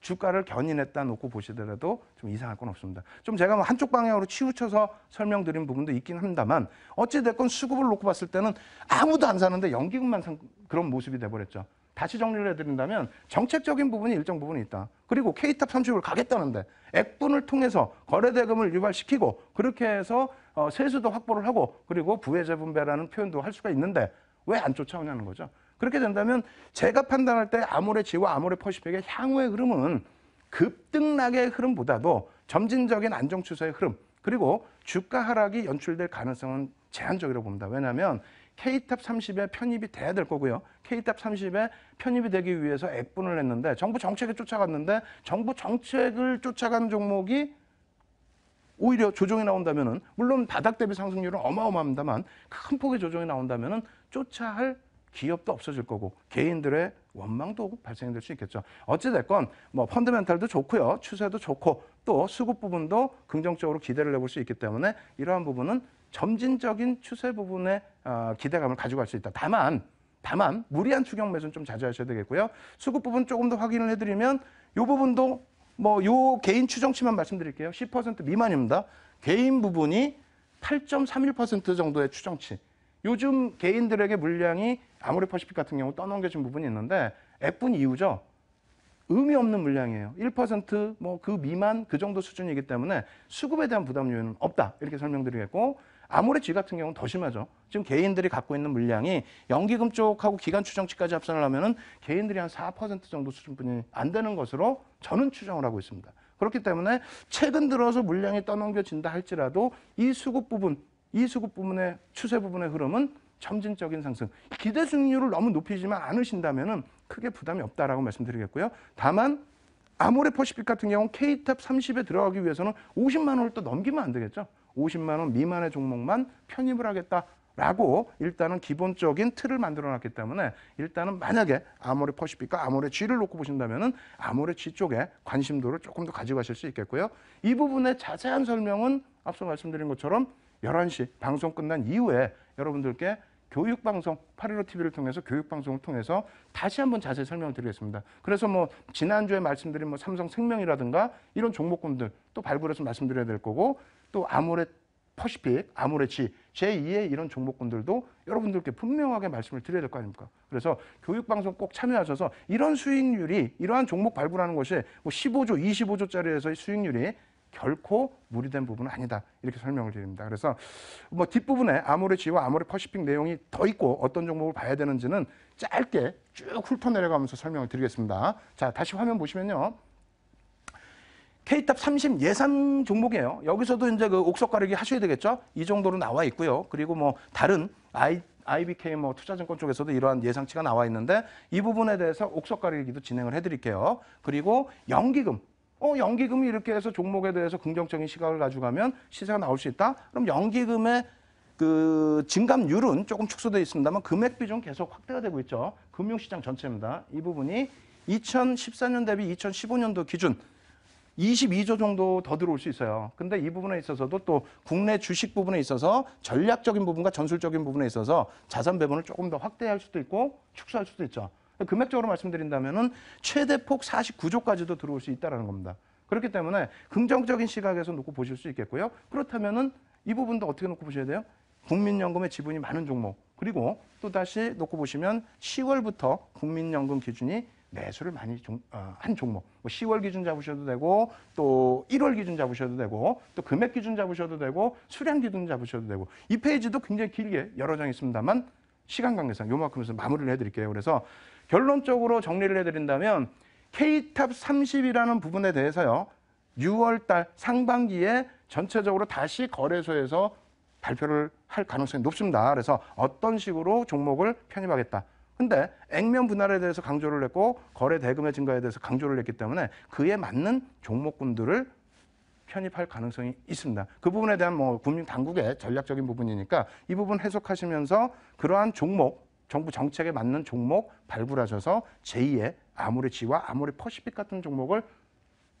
[SPEAKER 1] 주가를 견인했다 놓고 보시더라도 좀 이상할 건 없습니다. 좀 제가 뭐 한쪽 방향으로 치우쳐서 설명드린 부분도 있긴 합니다만 어찌됐건 수급을 놓고 봤을 때는 아무도 안 사는데 연기금만 산 그런 모습이 돼버렸죠. 다시 정리를 해드린다면 정책적인 부분이 일정 부분이 있다. 그리고 K탑 선출을 가겠다는데 액분을 통해서 거래대금을 유발시키고 그렇게 해서 어, 세수도 확보를 하고 그리고 부의 재분배라는 표현도 할 수가 있는데 왜 안 쫓아오냐는 거죠. 그렇게 된다면 제가 판단할 때 아모레치와 아모레 퍼시픽의 향후의 흐름은 급등락의 흐름보다도 점진적인 안정 추세의 흐름 그리고 주가 하락이 연출될 가능성은 제한적이라고 봅니다. 왜냐하면 K탑 30에 편입이 돼야 될 거고요. K탑 30에 편입이 되기 위해서 액분을 했는데 정부 정책에 쫓아갔는데 정부 정책을 쫓아간 종목이 오히려 조정이 나온다면은 물론 바닥 대비 상승률은 어마어마합니다만 큰 폭의 조정이 나온다면은 쫓아할 기업도 없어질 거고 개인들의 원망도 발생될 수 있겠죠. 어찌됐건 뭐 펀드멘탈도 좋고요. 추세도 좋고 또 수급 부분도 긍정적으로 기대를 해볼 수 있기 때문에 이러한 부분은 점진적인 추세 부분에 아, 기대감을 가지고 갈 수 있다. 다만 다만 무리한 추경 매수는 좀 자제하셔야 되겠고요. 수급 부분 조금 더 확인을 해드리면 이 부분도 뭐요 개인 추정치만 말씀드릴게요. 10% 미만입니다. 개인 부분이 8.31% 정도의 추정치. 요즘 개인들에게 물량이 아무리 퍼시픽 같은 경우 떠넘겨진 부분이 있는데 F뿐 이유죠. 의미 없는 물량이에요. 1%뭐 그 미만 그 정도 수준이기 때문에 수급에 대한 부담 요인은 없다. 이렇게 설명드리겠고 아무리 G 같은 경우는 더 심하죠. 지금 개인들이 갖고 있는 물량이 연기금 쪽하고 기간 추정치까지 합산을 하면은 개인들이 한 4% 정도 수준뿐이 안 되는 것으로 저는 추정을 하고 있습니다. 그렇기 때문에 최근 들어서 물량이 떠넘겨진다 할지라도 이 수급 부분 이수급 부분의 추세 부분의 흐름은 점진적인 상승. 기대 수익률을 너무 높이지만 않으신다면 크게 부담이 없다라고 말씀드리겠고요. 다만 아모레 퍼시픽 같은 경우는 K탑 30에 들어가기 위해서는 50만 원을 또 넘기면 안 되겠죠. 50만 원 미만의 종목만 편입을 하겠다라고 일단은 기본적인 틀을 만들어 놨기 때문에 일단은 만약에 아모레 퍼시픽과 아모레 G를 놓고 보신다면 아모레 G 쪽에 관심도를 조금 더 가져가실 수 있겠고요. 이 부분의 자세한 설명은 앞서 말씀드린 것처럼 1 1시 방송 끝난 이후에 여러분들께 교육방송, 815TV를 통해서 교육방송을 통해서 다시 한번 자세히 설명을 드리겠습니다. 그래서 뭐 지난주에 말씀드린 뭐 삼성 생명이라든가 이런 종목군들 또 발굴해서 말씀드려야 될 거고 또아무레 퍼시픽, 아무레치 제2의 이런 종목군들도 여러분들께 분명하게 말씀을 드려야 될 거 아닙니까? 그래서 교육방송 꼭 참여하셔서 이런 수익률이, 이러한 종목 발굴하는 것이 뭐 15조, 25조짜리에서의 수익률이 결코 무리된 부분은 아니다. 이렇게 설명을 드립니다. 그래서 뭐 뒷부분에 아모레 G와 아모레 퍼시픽 내용이 더 있고 어떤 종목을 봐야 되는지는 짧게 쭉 훑어내려가면서 설명을 드리겠습니다. 자, 다시 화면 보시면요. K탑 30 예산 종목이에요. 여기서도 이제 그 옥석 가르기 하셔야 되겠죠? 이 정도로 나와 있고요. 그리고 뭐 다른 I, IBK 뭐 투자증권 쪽에서도 이러한 예상치가 나와 있는데 이 부분에 대해서 옥석 가르기도 진행을 해드릴게요. 그리고 연기금 어, 연기금이 이렇게 해서 종목에 대해서 긍정적인 시각을 가져가면 시세가 나올 수 있다? 그럼 연기금의 그 증감률은 조금 축소되어 있습니다만 금액 비중 계속 확대가 되고 있죠. 금융시장 전체입니다. 이 부분이 2014년 대비 2015년도 기준 22조 정도 더 들어올 수 있어요. 근데 이 부분에 있어서도 또 국내 주식 부분에 있어서 전략적인 부분과 전술적인 부분에 있어서 자산 배분을 조금 더 확대할 수도 있고 축소할 수도 있죠. 금액적으로 말씀드린다면은 최대폭 49조까지도 들어올 수 있다라는 겁니다. 그렇기 때문에 긍정적인 시각에서 놓고 보실 수 있겠고요. 그렇다면은 이 부분도 어떻게 놓고 보셔야 돼요? 국민연금의 지분이 많은 종목 그리고 또 다시 놓고 보시면 10월부터 국민연금 기준이 매수를 많이 종, 어, 한 종목 뭐 10월 기준 잡으셔도 되고 또 1월 기준 잡으셔도 되고 또 금액 기준 잡으셔도 되고 수량 기준 잡으셔도 되고 이 페이지도 굉장히 길게 여러 장 있습니다만 시간 관계상 요만큼에서 마무리를 해드릴게요. 그래서 결론적으로 정리를 해드린다면 K탑 30이라는 부분에 대해서요. 6월 달 상반기에 전체적으로 다시 거래소에서 발표를 할 가능성이 높습니다. 그래서 어떤 식으로 종목을 편입하겠다. 근데 액면 분할에 대해서 강조를 했고 거래 대금의 증가에 대해서 강조를 했기 때문에 그에 맞는 종목군들을 편입할 가능성이 있습니다. 그 부분에 대한 뭐 금융 당국의 전략적인 부분이니까 이 부분 해석하시면서 그러한 종목 정부 정책에 맞는 종목 발굴하셔서 제2의 아모레지와 아모레 퍼시픽 같은 종목을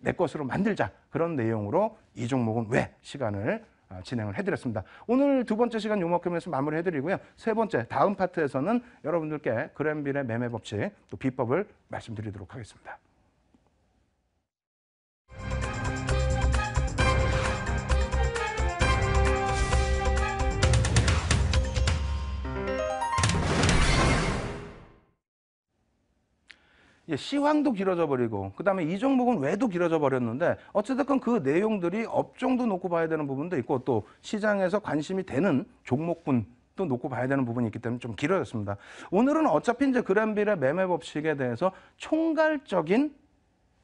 [SPEAKER 1] 내 것으로 만들자 그런 내용으로 이 종목은 왜 시간을 아, 진행을 해드렸습니다. 오늘 두 번째 시간 용목금에서 마무리해드리고요. 세 번째 다음 파트에서는 여러분들께 그랜빌의 매매 법칙 또 비법을 말씀드리도록 하겠습니다. 예, 시황도 길어져 버리고 그다음에 이종목은 왜도 길어져 버렸는데 어쨌든 그 내용들이 업종도 놓고 봐야 되는 부분도 있고 또 시장에서 관심이 되는 종목군 또 놓고 봐야 되는 부분이 있기 때문에 좀 길어졌습니다. 오늘은 어차피 이제 그랜빌의 매매 법칙에 대해서 총괄적인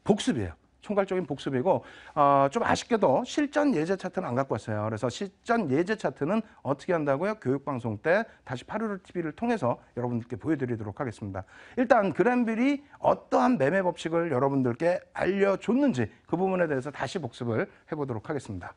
[SPEAKER 1] 복습이에요. 총괄적인 복습이고 어, 좀 아쉽게도 실전 예제 차트는 안 갖고 왔어요. 그래서 실전 예제 차트는 어떻게 한다고요? 교육방송 때 다시 파루르 TV를 통해서 여러분들께 보여드리도록 하겠습니다. 일단 그랜빌이 어떠한 매매 법칙을 여러분들께 알려줬는지 그 부분에 대해서 다시 복습을 해보도록 하겠습니다.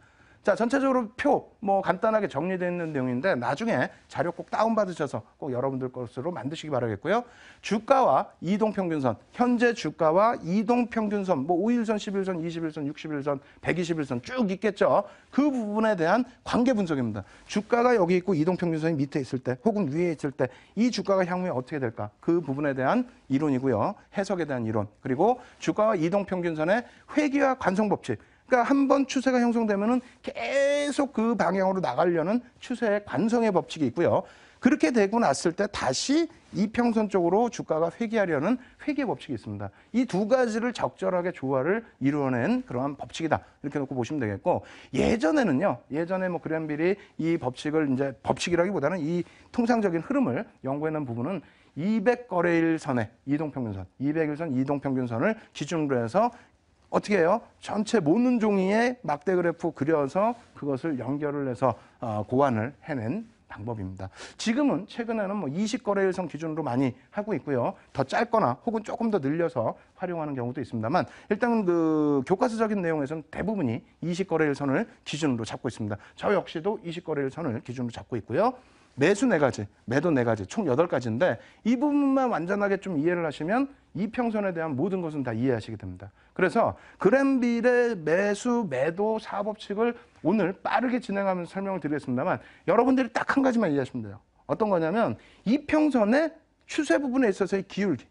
[SPEAKER 1] 자, 전체적으로 표 뭐 간단하게 정리되어 있는 내용인데 나중에 자료 꼭 다운 받으셔서 꼭 여러분들 것으로 만드시기 바라겠고요. 주가와 이동 평균선, 현재 주가와 이동 평균선 뭐 5일선, 11선, 21선, 61선, 121선 쭉 있겠죠. 그 부분에 대한 관계 분석입니다. 주가가 여기 있고 이동 평균선이 밑에 있을 때 혹은 위에 있을 때 이 주가가 향후에 어떻게 될까? 그 부분에 대한 이론이고요. 해석에 대한 이론. 그리고 주가와 이동 평균선의 회귀와 관성 법칙 그러니까 한 번 추세가 형성되면은 계속 그 방향으로 나가려는 추세의 관성의 법칙이 있고요. 그렇게 되고 났을 때 다시 이평선 쪽으로 주가가 회귀하려는 회귀 법칙이 있습니다. 이 두 가지를 적절하게 조화를 이루어낸 그러한 법칙이다. 이렇게 놓고 보시면 되겠고 예전에는요. 예전에 뭐 그랜빌이 이 법칙을 이제 법칙이라기보다는 이 통상적인 흐름을 연구해낸 부분은 200 거래일 선에 이동평균선, 200일선 이동평균선을 기준으로 해서 어떻게 해요? 전체 모든 종이에 막대 그래프 그려서 그것을 연결을 해서 어, 고안을 해낸 방법입니다. 지금은 최근에는 뭐 20거래일선 기준으로 많이 하고 있고요. 더 짧거나 혹은 조금 더 늘려서 활용하는 경우도 있습니다만 일단 그 교과서적인 내용에서는 대부분이 20거래일선을 기준으로 잡고 있습니다. 저 역시도 20거래일선을 기준으로 잡고 있고요. 매수 네 가지, 매도 네 가지, 총 여덟 가지인데 이 부분만 완전하게 좀 이해를 하시면 이평선에 대한 모든 것은 다 이해하시게 됩니다. 그래서 그랜빌의 매수, 매도 사법칙을 오늘 빠르게 진행하면서 설명을 드리겠습니다만 여러분들이 딱 한 가지만 이해하시면 돼요. 어떤 거냐면 이평선의 추세 부분에 있어서의 기울기.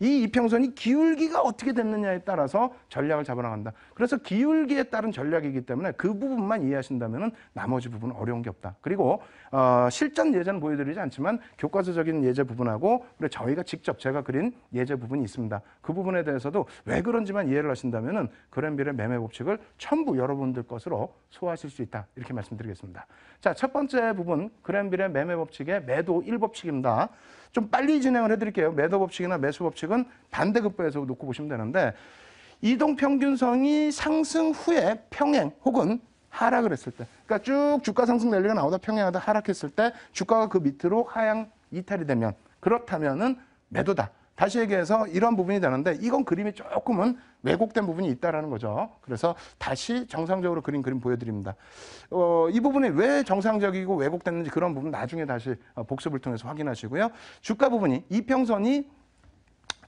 [SPEAKER 1] 이 이평선이 기울기가 어떻게 됐느냐에 따라서 전략을 잡아나간다. 그래서 기울기에 따른 전략이기 때문에 그 부분만 이해하신다면 나머지 부분은 어려운 게 없다. 그리고 어, 실전 예제는 보여드리지 않지만 교과서적인 예제 부분하고 그리고 저희가 직접 제가 그린 예제 부분이 있습니다. 그 부분에 대해서도 왜 그런지만 이해를 하신다면 그랜빌의 매매 법칙을 전부 여러분들 것으로 소화하실 수 있다. 이렇게 말씀드리겠습니다. 자, 첫 번째 부분 그랜빌의 매매 법칙의 매도 1법칙입니다. 좀 빨리 진행을 해드릴게요. 매도 법칙이나 매수 법칙은 반대 급부에서 놓고 보시면 되는데 이동 평균선이 상승 후에 평행 혹은 하락을 했을 때 그러니까 쭉 주가 상승 랠리가 나오다 평행하다 하락했을 때 주가가 그 밑으로 하향 이탈이 되면 그렇다면은 매도다. 다시 얘기해서 이런 부분이 되는데 이건 그림이 조금은 왜곡된 부분이 있다라는 거죠. 그래서 다시 정상적으로 그린 그림 보여드립니다. 어, 이 부분이 왜 정상적이고 왜곡됐는지 그런 부분 나중에 다시 어, 복습을 통해서 확인하시고요. 주가 부분이 이평선이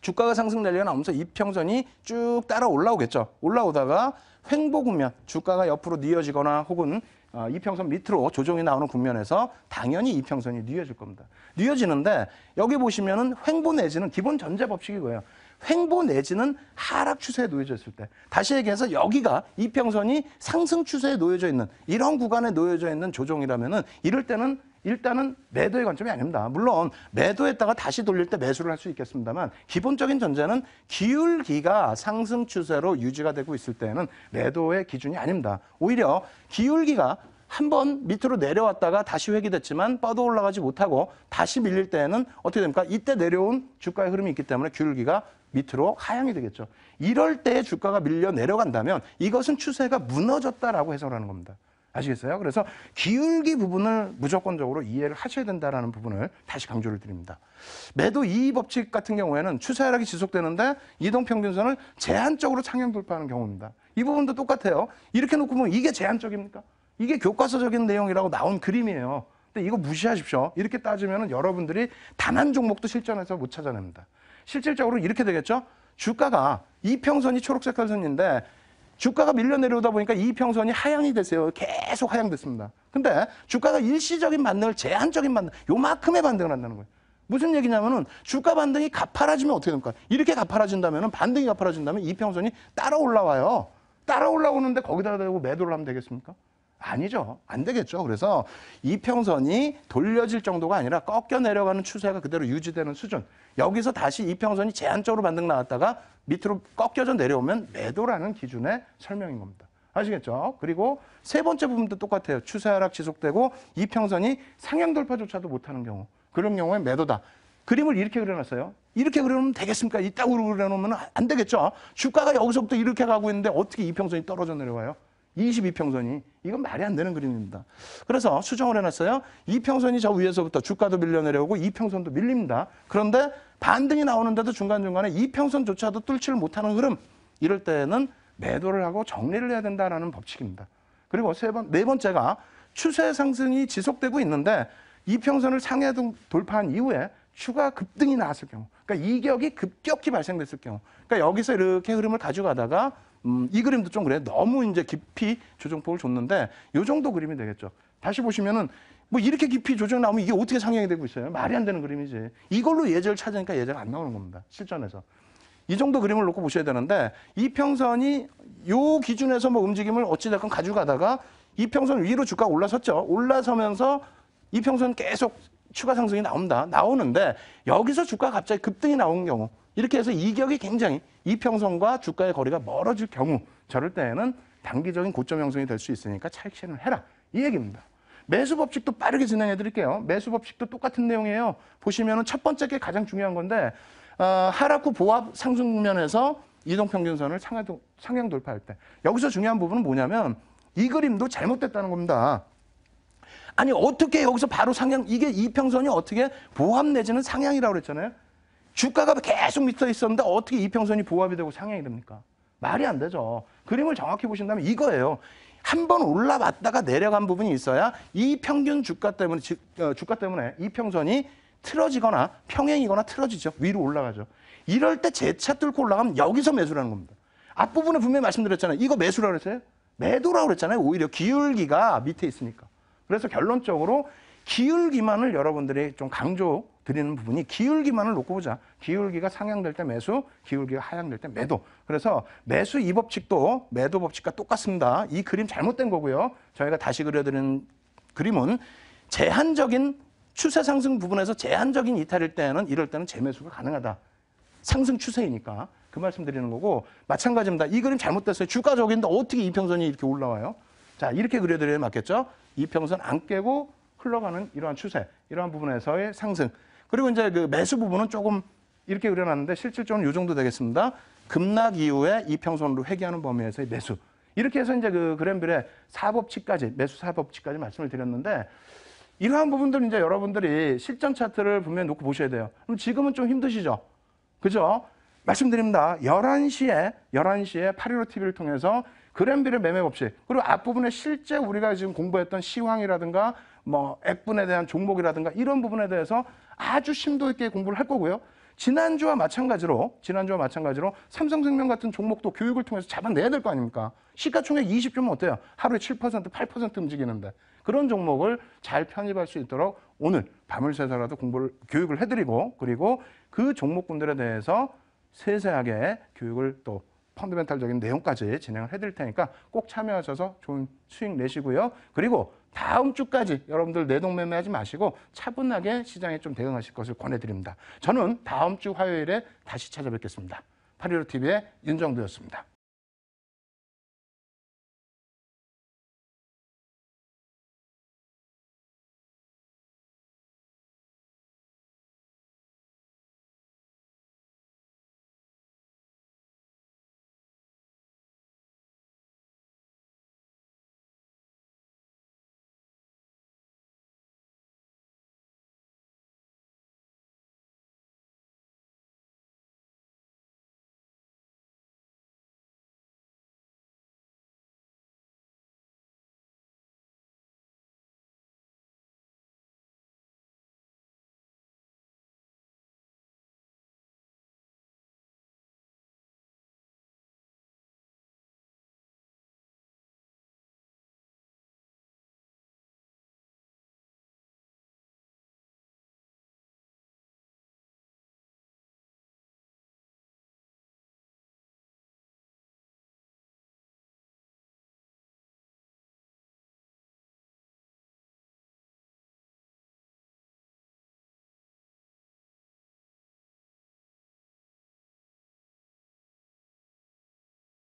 [SPEAKER 1] 주가가 상승되려나 하면서 이평선이 쭉 따라 올라오겠죠. 올라오다가 횡보구면 주가가 옆으로 뉘어지거나 혹은 어, 이평선 밑으로 조정이 나오는 국면에서 당연히 이평선이 뉘어질 겁니다. 뉘어지는데 여기 보시면은 횡보 내지는 기본 전제 법칙이고요. 횡보 내지는 하락 추세에 놓여져 있을 때 다시 얘기해서 여기가 이평선이 상승 추세에 놓여져 있는 이런 구간에 놓여져 있는 조정이라면은 이럴 때는 일단은 매도의 관점이 아닙니다. 물론 매도했다가 다시 돌릴 때 매수를 할 수 있겠습니다만 기본적인 전제는 기울기가 상승 추세로 유지가 되고 있을 때는 매도의 기준이 아닙니다. 오히려 기울기가 한 번 밑으로 내려왔다가 다시 회귀됐지만 뻗어 올라가지 못하고 다시 밀릴 때에는 어떻게 됩니까? 이때 내려온 주가의 흐름이 있기 때문에 기울기가 밑으로 하향이 되겠죠. 이럴 때 주가가 밀려 내려간다면 이것은 추세가 무너졌다라고 해석을 하는 겁니다. 아시겠어요? 그래서 기울기 부분을 무조건적으로 이해를 하셔야 된다라는 부분을 다시 강조를 드립니다. 매도 이익 법칙 같은 경우에는 추세 하락이 지속되는데 이동 평균선을 제한적으로 상향 돌파하는 경우입니다. 이 부분도 똑같아요. 이렇게 놓고 보면 이게 제한적입니까? 이게 교과서적인 내용이라고 나온 그림이에요. 근데 이거 무시하십시오. 이렇게 따지면 여러분들이 단 한 종목도 실전에서 못 찾아냅니다. 실질적으로 이렇게 되겠죠? 주가가 이평선이 초록색 선인데 주가가 밀려 내려오다 보니까 이 평선이 하향이 됐어요. 계속 하향됐습니다. 근데 주가가 일시적인 반등을 제한적인 반등, 요만큼의 반등을 한다는 거예요. 무슨 얘기냐면은 주가 반등이 가파라지면 어떻게 됩니까? 이렇게 가파라진다면은 반등이 가파라진다면 이 평선이 따라 올라와요. 따라 올라오는데 거기다 대고 매도를 하면 되겠습니까? 아니죠. 안 되겠죠. 그래서 이평선이 돌려질 정도가 아니라 꺾여 내려가는 추세가 그대로 유지되는 수준. 여기서 다시 이평선이 제한적으로 반등 나왔다가 밑으로 꺾여져 내려오면 매도라는 기준의 설명인 겁니다. 아시겠죠? 그리고 세 번째 부분도 똑같아요. 추세 하락 지속되고 이평선이 상향 돌파조차도 못하는 경우. 그런 경우에 매도다. 그림을 이렇게 그려놨어요. 이렇게 그려놓으면 되겠습니까? 이따구로 그려놓으면 안 되겠죠. 주가가 여기서부터 이렇게 가고 있는데 어떻게 이평선이 떨어져 내려와요? 22평선이 이건 말이 안 되는 그림입니다. 그래서 수정을 해놨어요. 2평선이저 위에서부터 주가도 밀려내려오고 2평선도 밀립니다. 그런데 반등이 나오는데도 중간중간에 2평선조차도 뚫지를 못하는 흐름 이럴 때는 매도를 하고 정리를 해야 된다라는 법칙입니다. 그리고 세 번, 네 번째가 추세 상승이 지속되고 있는데 2평선을 상해 돌파한 이후에 추가 급등이 나왔을 경우 그러니까 이격이 급격히 발생됐을 경우 그러니까 여기서 이렇게 흐름을 가져가다가 음, 이 그림도 좀 그래요. 너무 이제 깊이 조정폭을 줬는데 요 정도 그림이 되겠죠. 다시 보시면은 뭐 이렇게 깊이 조정 나오면 이게 어떻게 상향이 되고 있어요? 말이 안 되는 그림이지. 이걸로 예절를 찾으니까 예절가안 나오는 겁니다. 실전에서. 이 정도 그림을 놓고 보셔야 되는데 이평선이 요 기준에서 뭐 움직임을 어찌됐건 가져가다가 이평선 위로 주가 올라섰죠. 올라서면서 이평선 계속 추가 상승이 나온다. 나오는데 여기서 주가 갑자기 급등이 나온 경우 이렇게 해서 이격이 굉장히 이평선과 주가의 거리가 멀어질 경우 저럴 때에는 단기적인 고점 형성이 될 수 있으니까 차익실현을 해라 이 얘기입니다. 매수 법칙도 빠르게 진행해 드릴게요. 매수 법칙도 똑같은 내용이에요. 보시면은 첫 번째 게 가장 중요한 건데 어, 하락 후 보합 상승 국면에서 이동평균선을 상향 돌파할 때 여기서 중요한 부분은 뭐냐면 이 그림도 잘못됐다는 겁니다. 아니 어떻게 여기서 바로 상향 이게 이평선이 어떻게 보합 내지는 상향이라고 그랬잖아요. 주가가 계속 밑에 있었는데 어떻게 이평선이 보합이 되고 상향이 됩니까? 말이 안 되죠. 그림을 정확히 보신다면 이거예요. 한 번 올라왔다가 내려간 부분이 있어야 이 평균 주가 때문에 즉 어, 주가 때문에 이평선이 틀어지거나 평행이거나 틀어지죠. 위로 올라가죠. 이럴 때 재차 뚫고 올라가면 여기서 매수라는 겁니다. 앞부분에 분명히 말씀드렸잖아요. 이거 매수라고 그랬어요? 매도라고 그랬잖아요. 오히려 기울기가 밑에 있으니까. 그래서 결론적으로 기울기만을 여러분들이 좀 강조 드리는 부분이 기울기만을 놓고 보자. 기울기가 상향될 때 매수, 기울기가 하향될 때 매도. 그래서 매수 이 법칙도 매도 법칙과 똑같습니다. 이 그림 잘못된 거고요. 저희가 다시 그려드리는 그림은 제한적인 추세 상승 부분에서 제한적인 이탈일 때는 이럴 때는 재매수가 가능하다. 상승 추세이니까 그 말씀 드리는 거고 마찬가지입니다. 이 그림 잘못됐어요. 주가 적인데 어떻게 이평선이 이렇게 올라와요? 자 이렇게 그려드려야 맞겠죠? 이평선 안 깨고 흘러가는 이러한 추세, 이러한 부분에서의 상승. 그리고 이제 그 매수 부분은 조금 이렇게 그려놨는데 실질적으로 요 정도 되겠습니다. 급락 이후에 이평선으로 회귀하는 범위에서의 매수. 이렇게 해서 이제 그 그랜빌의 사법칙까지 매수 사법칙까지 말씀을 드렸는데 이러한 부분들 이제 여러분들이 실전 차트를 분명히 놓고 보셔야 돼요. 그럼 지금은 좀 힘드시죠? 그죠? 말씀드립니다. 11시에 11시에 815 TV를 통해서 그랜빌의 매매 법칙 그리고 앞부분에 실제 우리가 지금 공부했던 시황이라든가 뭐 액분에 대한 종목이라든가 이런 부분에 대해서 아주 심도 있게 공부를 할 거고요. 지난주와 마찬가지로 지난주와 마찬가지로 삼성생명 같은 종목도 교육을 통해서 잡아내야 될 거 아닙니까? 시가총액 20주면 어때요? 하루에 7% 8% 움직이는데 그런 종목을 잘 편입할 수 있도록 오늘 밤을 새서라도 공부를 교육을 해드리고 그리고 그 종목군들에 대해서 세세하게 교육을 또 펀드멘탈적인 내용까지 진행을 해드릴 테니까 꼭 참여하셔서 좋은 수익 내시고요. 그리고 다음 주까지 여러분들 내동매매하지 마시고 차분하게 시장에 좀 대응하실 것을 권해드립니다. 저는 다음 주 화요일에 다시 찾아뵙겠습니다. 8.15TV의 윤정도였습니다.